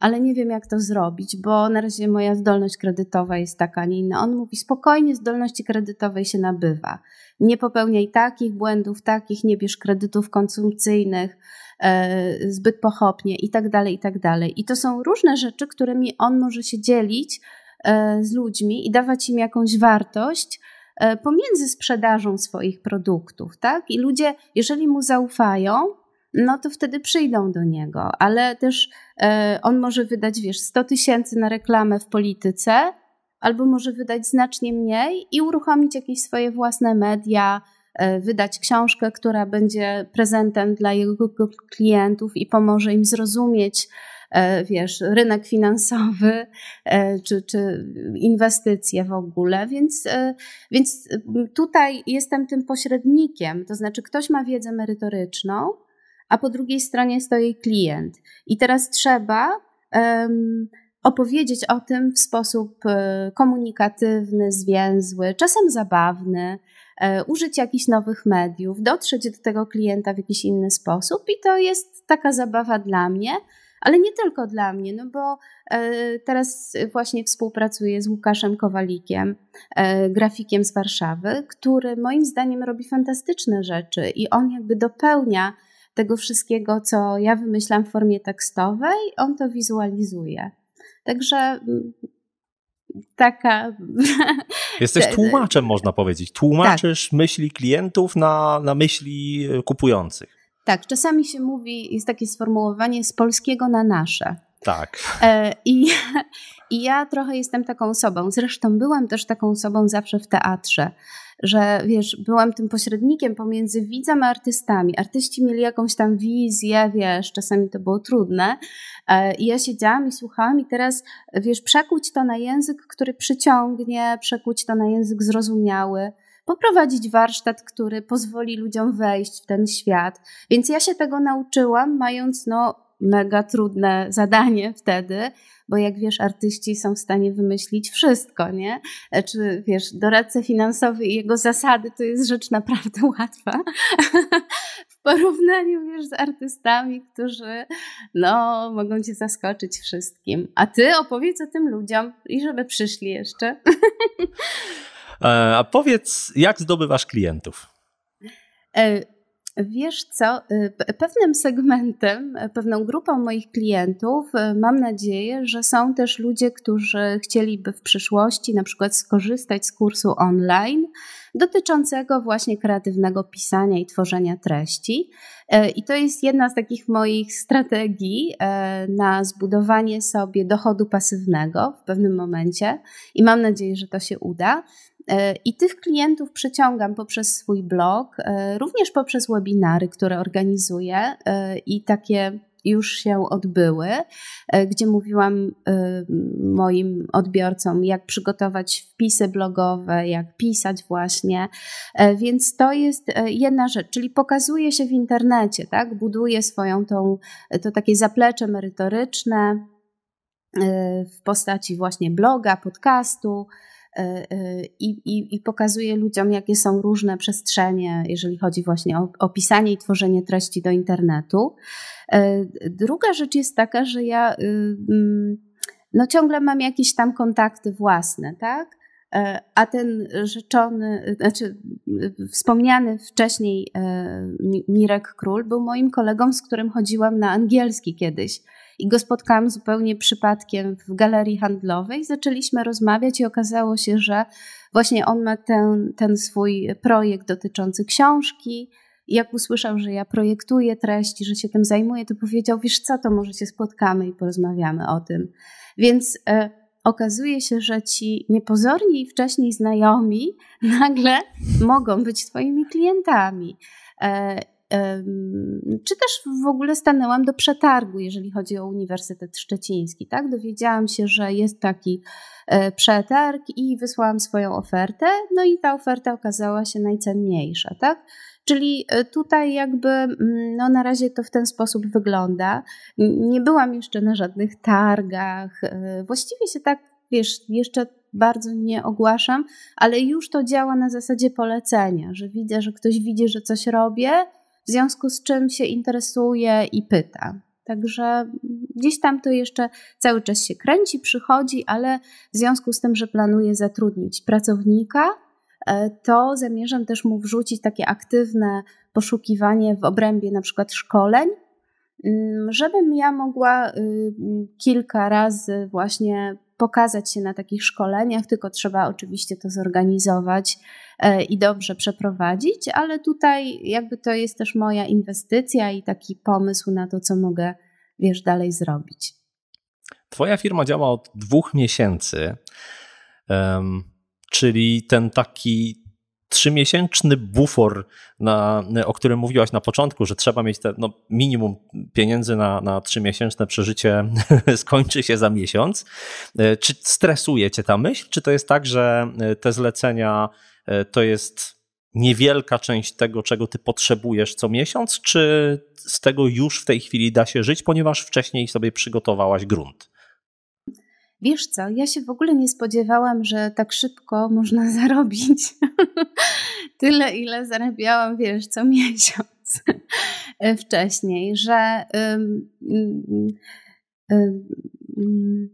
ale nie wiem, jak to zrobić, bo na razie moja zdolność kredytowa jest taka, a nie inna. On mówi, spokojnie, zdolności kredytowej się nabywa. Nie popełniaj takich błędów, takich, nie bierz kredytów konsumpcyjnych, E, zbyt pochopnie i tak dalej, i tak dalej. I to są różne rzeczy, którymi on może się dzielić e, z ludźmi i dawać im jakąś wartość e, pomiędzy sprzedażą swoich produktów, tak? I ludzie, jeżeli mu zaufają, no to wtedy przyjdą do niego, ale też on może wydać, wiesz, 100 tysięcy na reklamę w polityce, albo może wydać znacznie mniej i uruchomić jakieś swoje własne media, E, wydać książkę, która będzie prezentem dla jego klientów i pomoże im zrozumieć, e, wiesz, rynek finansowy e, czy, czy inwestycje w ogóle. Więc, więc tutaj jestem tym pośrednikiem, to znaczy ktoś ma wiedzę merytoryczną, a po drugiej stronie stoi klient. I teraz trzeba um, opowiedzieć o tym w sposób komunikatywny, zwięzły, czasem zabawny E, użyć jakichś nowych mediów, dotrzeć do tego klienta w jakiś inny sposób i to jest taka zabawa dla mnie. Ale nie tylko dla mnie, no bo e, teraz właśnie współpracuję z Łukaszem Kowalikiem, e, grafikiem z Warszawy, który moim zdaniem robi fantastyczne rzeczy i on jakby dopełnia tego wszystkiego, co ja wymyślam w formie tekstowej, on to wizualizuje. Także taka. Jesteś tłumaczem, można powiedzieć. Tłumaczysz tak. myśli klientów na, na myśli e, kupujących. Tak, czasami się mówi, jest takie sformułowanie z polskiego na nasze. Tak. E, I, I ja trochę jestem taką osobą. Zresztą byłam też taką osobą zawsze w teatrze, że wiesz, byłam tym pośrednikiem pomiędzy widzem a artystami. Artyści mieli jakąś tam wizję, wiesz, czasami to było trudne. E, I ja siedziałam i słuchałam, i teraz wiesz, przekuć to na język, który przyciągnie, przekuć to na język zrozumiały poprowadzić warsztat, który pozwoli ludziom wejść w ten świat. Więc ja się tego nauczyłam, mając no mega trudne zadanie wtedy, bo jak wiesz, artyści są w stanie wymyślić wszystko, nie? Czy wiesz, doradca finansowy i jego zasady to jest rzecz naprawdę łatwa w porównaniu, wiesz, z artystami, którzy no, mogą cię zaskoczyć wszystkim. A ty opowiedz o tym ludziom i żeby przyszli jeszcze. E, a powiedz, jak zdobywasz klientów? E, Wiesz co, y, pewnym segmentem, pewną grupą moich klientów y, mam nadzieję, że są też ludzie, którzy chcieliby w przyszłości na przykład skorzystać z kursu online dotyczącego właśnie kreatywnego pisania i tworzenia treści. Y, I to jest jedna z takich moich strategii na zbudowanie sobie dochodu pasywnego w pewnym momencie i mam nadzieję, że to się uda. E, I tych klientów przyciągam poprzez swój blog, e, również poprzez webinary, które organizuję e, i takie już się odbyły, gdzie mówiłam moim odbiorcom, jak przygotować wpisy blogowe, jak pisać właśnie. Więc to jest jedna rzecz, czyli pokazuje się w internecie, tak? Buduje swoją tą, to takie zaplecze merytoryczne w postaci właśnie bloga, podcastu Y, y, i, i, i pokazuje ludziom, jakie są różne przestrzenie, jeżeli chodzi właśnie o opisanie i tworzenie treści do internetu. Y, druga rzecz jest taka, że ja mm, no ciągle mam jakieś tam kontakty własne, tak? A ten rzeczony, znaczy wspomniany wcześniej Mirek Król był moim kolegą, z którym chodziłam na angielski kiedyś i go spotkałam zupełnie przypadkiem w galerii handlowej. Zaczęliśmy rozmawiać i okazało się, że właśnie on ma ten, ten swój projekt dotyczący książki. jak usłyszał, że ja projektuję treści, że się tym zajmuję, to powiedział: Wiesz co, to może się spotkamy i porozmawiamy o tym. Więc y, okazuje się, że ci niepozorni i wcześniej znajomi nagle mogą być Twoimi klientami. Y, czy też w ogóle stanęłam do przetargu, jeżeli chodzi o Uniwersytet Szczeciński. Tak? Dowiedziałam się, że jest taki e, przetarg i wysłałam swoją ofertę, no i ta oferta okazała się najcenniejsza. Tak? Czyli e, tutaj jakby mm, no na razie to w ten sposób wygląda. Nie byłam jeszcze na żadnych targach. E, właściwie się tak, wiesz, jeszcze bardzo nie ogłaszam, ale już to działa na zasadzie polecenia, że widzę, że ktoś widzi, że coś robię w związku z czym się interesuje i pyta. Także gdzieś tam to jeszcze cały czas się kręci, przychodzi, ale w związku z tym, że planuję zatrudnić pracownika, e, to zamierzam też mu wrzucić takie aktywne poszukiwanie w obrębie na przykład szkoleń, mm, żebym ja mogła y, mm, kilka razy właśnie pokazać się na takich szkoleniach, tylko trzeba oczywiście to zorganizować e, i dobrze przeprowadzić, ale tutaj jakby to jest też moja inwestycja i taki pomysł na to, co mogę, wiesz, dalej zrobić. Twoja firma działa od dwóch miesięcy, czyli ten taki trzymiesięczny bufor, na, o którym mówiłaś na początku, że trzeba mieć te, no, minimum pieniędzy na, na trzymiesięczne przeżycie, skończy się za miesiąc. E, czy stresuje cię ta myśl? Czy to jest tak, że e, te zlecenia e, to jest niewielka część tego, czego ty potrzebujesz co miesiąc, czy z tego już w tej chwili da się żyć, ponieważ wcześniej sobie przygotowałaś grunt? Wiesz co, ja się w ogóle nie spodziewałam, że tak szybko można zarobić tyle, ile zarabiałam, wiesz, co miesiąc e, wcześniej, że, mm, mm,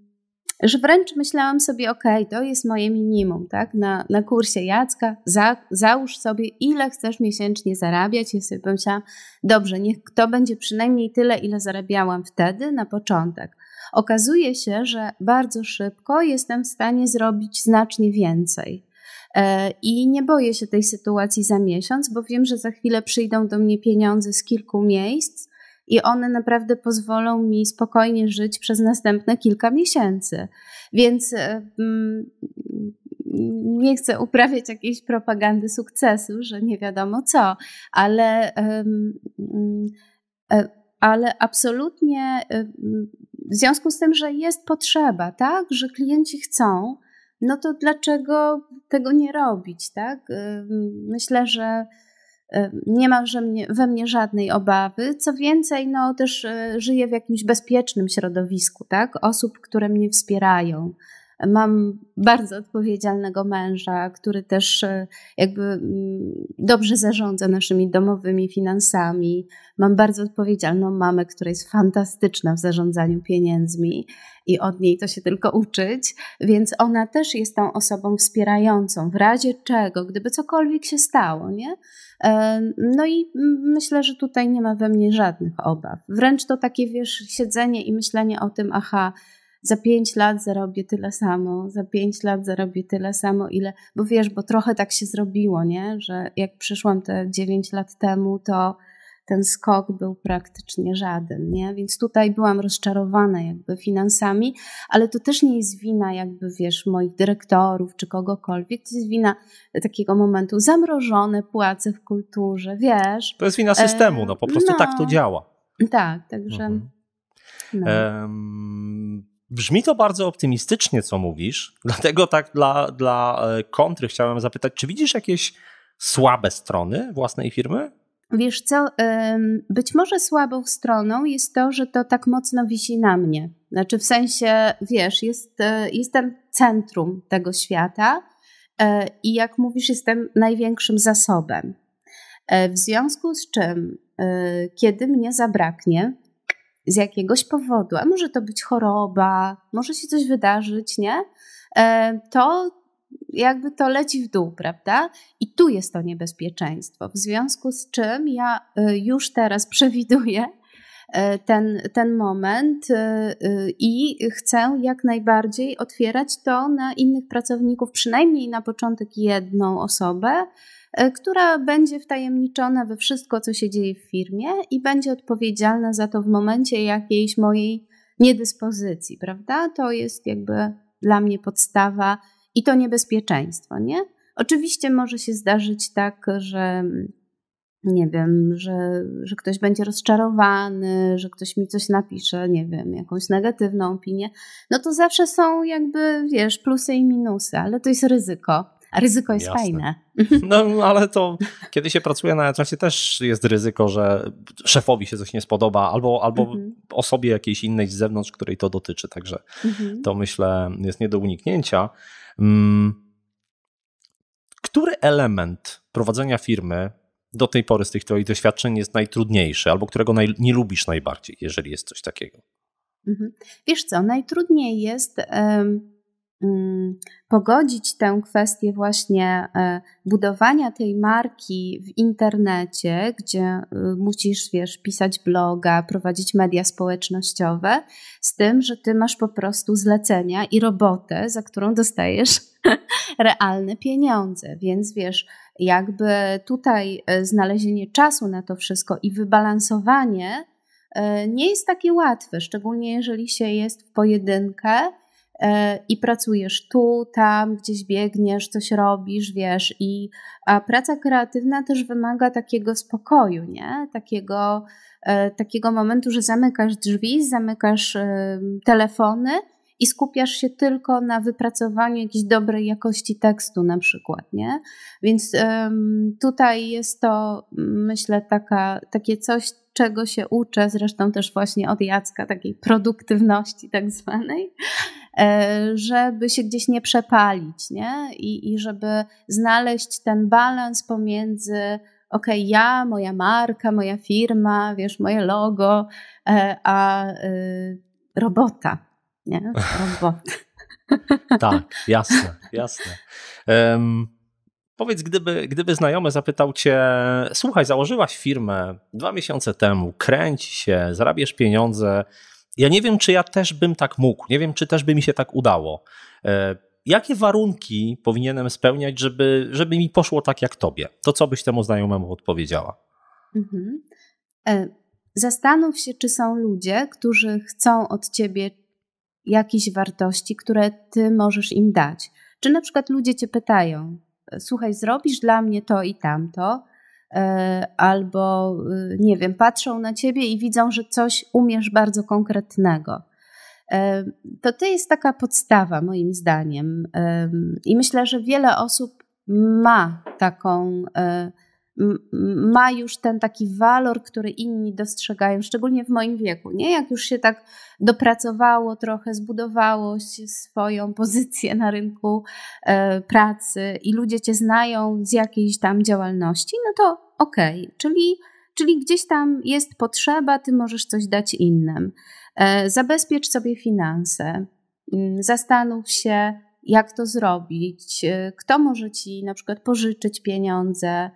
że wręcz myślałam sobie, ok, to jest moje minimum, tak? Na, na kursie Jacka za, załóż sobie, ile chcesz miesięcznie zarabiać. Ja sobie pomyślałam, dobrze, niech to będzie przynajmniej tyle, ile zarabiałam wtedy na początek okazuje się, że bardzo szybko jestem w stanie zrobić znacznie więcej. E, I nie boję się tej sytuacji za miesiąc, bo wiem, że za chwilę przyjdą do mnie pieniądze z kilku miejsc i one naprawdę pozwolą mi spokojnie żyć przez następne kilka miesięcy. Więc e, mm, nie chcę uprawiać jakiejś propagandy sukcesu, że nie wiadomo co, ale. Mm, mm, ale absolutnie y, y, w związku z tym, że jest potrzeba, tak, że klienci chcą, no to dlaczego tego nie robić, tak? Y, myślę, że nie ma we mnie żadnej obawy. Co więcej, no też żyję w jakimś bezpiecznym środowisku, tak? Osób, które mnie wspierają. Mam bardzo odpowiedzialnego męża, który też e, jakby mm, dobrze zarządza naszymi domowymi finansami. Mam bardzo odpowiedzialną mamę, która jest fantastyczna w zarządzaniu pieniędzmi i od niej to się tylko uczyć, więc ona też jest tą osobą wspierającą w razie czego, gdyby cokolwiek się stało, nie? E, no i mm, myślę, że tutaj nie ma we mnie żadnych obaw. Wręcz to takie, wiesz, siedzenie i myślenie o tym, aha, za pięć lat zarobię tyle samo, za pięć lat zarobię tyle samo, ile, bo wiesz, bo trochę tak się zrobiło, nie? Że jak przyszłam te dziewięć lat temu, to ten skok był praktycznie żaden, nie? Więc tutaj byłam rozczarowana jakby finansami, ale to też nie jest wina jakby, wiesz, moich dyrektorów czy kogokolwiek, to jest wina takiego momentu, zamrożone płace w kulturze, wiesz. To jest wina systemu, no po prostu no, tak to no. działa. Tak, także... Mhm. No. Um Brzmi to bardzo optymistycznie, co mówisz, dlatego tak dla, dla e, kontry chciałem zapytać, czy widzisz jakieś słabe strony własnej firmy? Wiesz co, być może słabą stroną jest to, że to tak mocno wisi na mnie. Znaczy, w sensie, wiesz, jest, e, jestem centrum tego świata e, i jak mówisz, jestem największym zasobem. W związku z czym, kiedy mnie zabraknie, z jakiegoś powodu, a może to być choroba, może się coś wydarzyć, nie? E, to jakby to leci w dół, prawda? I tu jest to niebezpieczeństwo. W związku z czym ja e, już teraz przewiduję e, ten, ten moment i chcę jak najbardziej otwierać to na innych pracowników, przynajmniej na początek jedną osobę, E, która będzie wtajemniczona we wszystko, co się dzieje w firmie i będzie odpowiedzialna za to w momencie jakiejś mojej niedyspozycji, prawda? To jest jakby dla mnie podstawa i to niebezpieczeństwo, nie? Oczywiście może się zdarzyć tak, że mm, nie wiem, że, że ktoś będzie rozczarowany, że ktoś mi coś napisze, nie wiem, jakąś negatywną opinię, no to zawsze są jakby, wiesz, plusy i minusy, ale to jest ryzyko. Ryzyko jest Jasne. fajne. No, no ale to kiedy się pracuje na etacie też jest ryzyko, że szefowi się coś nie spodoba albo, albo mhm. osobie jakiejś innej z zewnątrz, której to dotyczy. Także mhm. to myślę jest nie do uniknięcia. Mm, który element prowadzenia firmy do tej pory z tych Twoich doświadczeń jest najtrudniejszy, albo którego naj, nie lubisz najbardziej, jeżeli jest coś takiego? Mhm. Wiesz co, najtrudniej jest. Mm, pogodzić tę kwestię właśnie e, budowania tej marki w internecie, gdzie e, musisz, wiesz, pisać bloga, prowadzić media społecznościowe, z tym, że ty masz po prostu zlecenia i robotę, za którą dostajesz realne pieniądze. Więc wiesz, jakby tutaj e, znalezienie czasu na to wszystko i wybalansowanie nie jest takie łatwe, szczególnie jeżeli się jest w pojedynkę E, i pracujesz tu, tam, gdzieś biegniesz, coś robisz, wiesz. I praca kreatywna też wymaga takiego spokoju, nie? Takiego, e, takiego momentu, że zamykasz drzwi, zamykasz telefony i skupiasz się tylko na wypracowaniu jakiejś dobrej jakości tekstu na przykład, nie? Więc tutaj jest to myślę taka, takie coś, czego się uczę, zresztą też właśnie od Jacka, takiej produktywności tak zwanej, e, żeby się gdzieś nie przepalić, nie? I, i żeby znaleźć ten balans pomiędzy ok, ja, moja marka, moja firma, wiesz, moje logo, e, a y, robota, nie? Robot. tak, jasne, jasne. Um, powiedz, gdyby, gdyby znajomy zapytał cię, słuchaj, założyłaś firmę dwa miesiące temu, kręć się, zarabiasz pieniądze. Ja nie wiem, czy ja też bym tak mógł, nie wiem, czy też by mi się tak udało. E, jakie warunki powinienem spełniać, żeby, żeby mi poszło tak jak tobie? To co byś temu znajomemu odpowiedziała? Mhm. E, zastanów się, czy są ludzie, którzy chcą od ciebie jakichś wartości, które ty możesz im dać. Czy na przykład ludzie cię pytają, słuchaj, zrobisz dla mnie to i tamto, e, albo e, nie wiem, patrzą na ciebie i widzą, że coś umiesz bardzo konkretnego. E, to to jest taka podstawa, moim zdaniem. I myślę, że wiele osób ma taką ma już ten taki walor, który inni dostrzegają, szczególnie w moim wieku. Nie? Jak już się tak dopracowało trochę, zbudowało swoją pozycję na rynku e, pracy i ludzie cię znają z jakiejś tam działalności, no to okej, okay. czyli, czyli gdzieś tam jest potrzeba, ty możesz coś dać innym. E, zabezpiecz sobie finanse, zastanów się, jak to zrobić, e, kto może ci na przykład pożyczyć pieniądze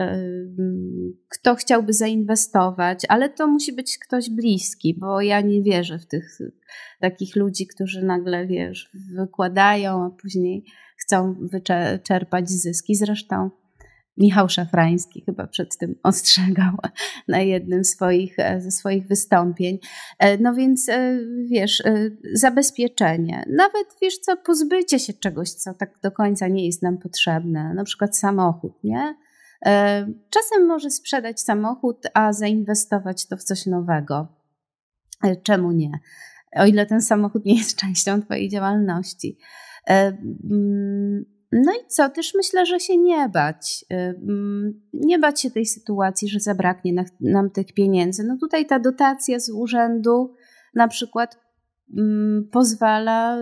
Y, kto chciałby zainwestować, ale to musi być ktoś bliski, bo ja nie wierzę w tych takich ludzi, którzy nagle, wiesz, wykładają, a później chcą wyczerpać zyski. Zresztą Michał Szafrański chyba przed tym ostrzegał na jednym swoich, e, ze swoich wystąpień. E, no więc e, wiesz, zabezpieczenie, nawet wiesz co, pozbycie się czegoś, co tak do końca nie jest nam potrzebne, na przykład samochód, nie? E, czasem może sprzedać samochód, a zainwestować to w coś nowego. E, czemu nie? O ile ten samochód nie jest częścią Twojej działalności. E, mm, no i co? Też myślę, że się nie bać. Mm, nie bać się tej sytuacji, że zabraknie nam tych pieniędzy. No tutaj ta dotacja z urzędu na przykład mm, pozwala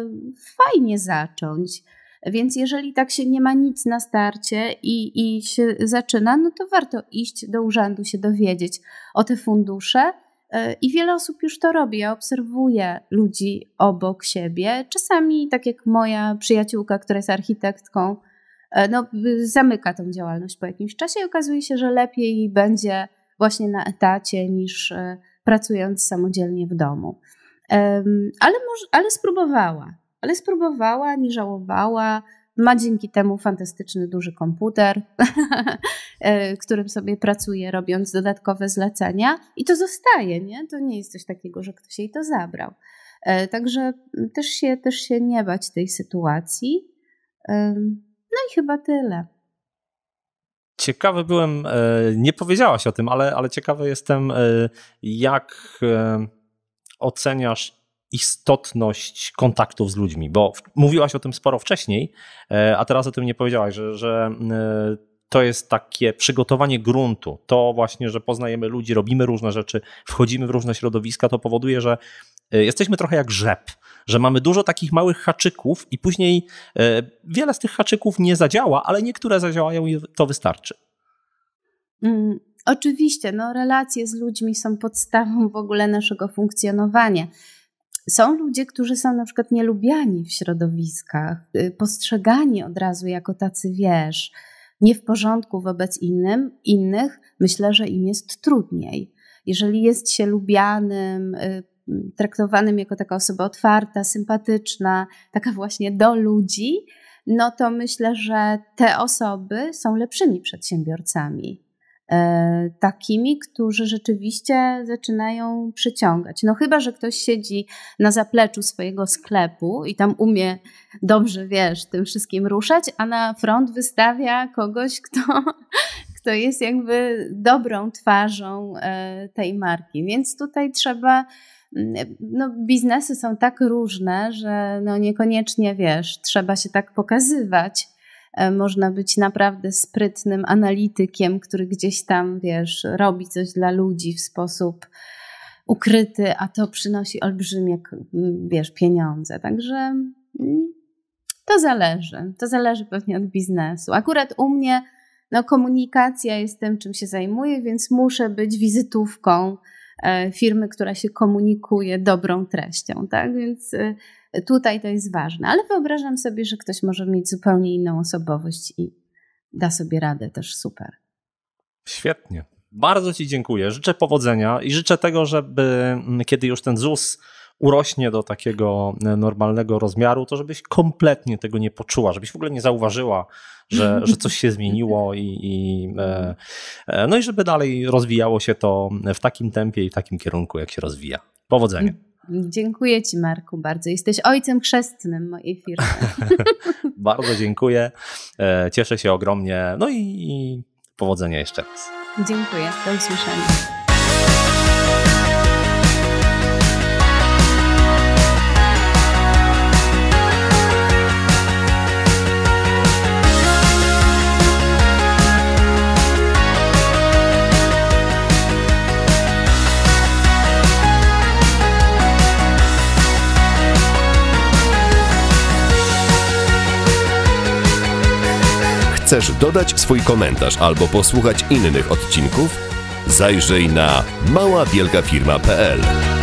fajnie zacząć więc jeżeli tak się nie ma nic na starcie i, i się zaczyna, no to warto iść do urzędu, się dowiedzieć o te fundusze. E, I wiele osób już to robi. Ja obserwuję ludzi obok siebie. Czasami, tak jak moja przyjaciółka, która jest architektką, e, no, zamyka tą działalność po jakimś czasie i okazuje się, że lepiej będzie właśnie na etacie niż e, pracując samodzielnie w domu. Ale, może, ale spróbowała ale spróbowała, nie żałowała. Ma dzięki temu fantastyczny duży komputer, e, którym sobie pracuje, robiąc dodatkowe zlecenia, i to zostaje, nie? To nie jest coś takiego, że ktoś jej to zabrał. E, także też się, też się nie bać tej sytuacji. E, no i chyba tyle. Ciekawy byłem, nie powiedziałaś o tym, ale, ale ciekawy jestem, jak oceniasz istotność kontaktów z ludźmi? Bo mówiłaś o tym sporo wcześniej, e, a teraz o tym nie powiedziałaś, że, że e, to jest takie przygotowanie gruntu. To właśnie, że poznajemy ludzi, robimy różne rzeczy, wchodzimy w różne środowiska, to powoduje, że e, jesteśmy trochę jak rzep, że mamy dużo takich małych haczyków i później wiele z tych haczyków nie zadziała, ale niektóre zadziałają i to wystarczy. Mm, oczywiście, no, relacje z ludźmi są podstawą w ogóle naszego funkcjonowania. Są ludzie, którzy są na przykład nielubiani w środowiskach, y, postrzegani od razu jako tacy wiesz, nie w porządku wobec innym, innych, myślę, że im jest trudniej. Jeżeli jest się lubianym, y, traktowanym jako taka osoba otwarta, sympatyczna, taka właśnie do ludzi, no to myślę, że te osoby są lepszymi przedsiębiorcami. E, takimi, którzy rzeczywiście zaczynają przyciągać. No chyba, że ktoś siedzi na zapleczu swojego sklepu i tam umie dobrze, wiesz, tym wszystkim ruszać, a na front wystawia kogoś, kto, kto jest jakby dobrą twarzą e, tej marki. Więc tutaj trzeba mm, no, biznesy są tak różne, że no, niekoniecznie wiesz, trzeba się tak pokazywać, E, można być naprawdę sprytnym analitykiem, który gdzieś tam, wiesz, robi coś dla ludzi w sposób ukryty, a to przynosi olbrzymie, wiesz, pieniądze. Także mm, to zależy. To zależy pewnie od biznesu. Akurat u mnie no, komunikacja jest tym, czym się zajmuję, więc muszę być wizytówką e, firmy, która się komunikuje dobrą treścią, tak? Więc e, tutaj to jest ważne. Ale wyobrażam sobie, że ktoś może mieć zupełnie inną osobowość i da sobie radę też super. Świetnie. Bardzo Ci dziękuję. Życzę powodzenia i życzę tego, żeby mm, kiedy już ten ZUS urośnie do takiego e, normalnego rozmiaru, to żebyś kompletnie tego nie poczuła, żebyś w ogóle nie zauważyła, że, że coś się zmieniło i, i e, e, no i żeby dalej rozwijało się to w takim tempie i w takim kierunku, jak się rozwija. Powodzenia. Dziękuję Ci, Marku, bardzo. Jesteś ojcem chrzestnym mojej firmy. bardzo dziękuję. E, cieszę się ogromnie. No i powodzenia jeszcze raz. Dziękuję. Do usłyszenia. Chcesz dodać swój komentarz albo posłuchać innych odcinków? Zajrzyj na maławielkafirma.pl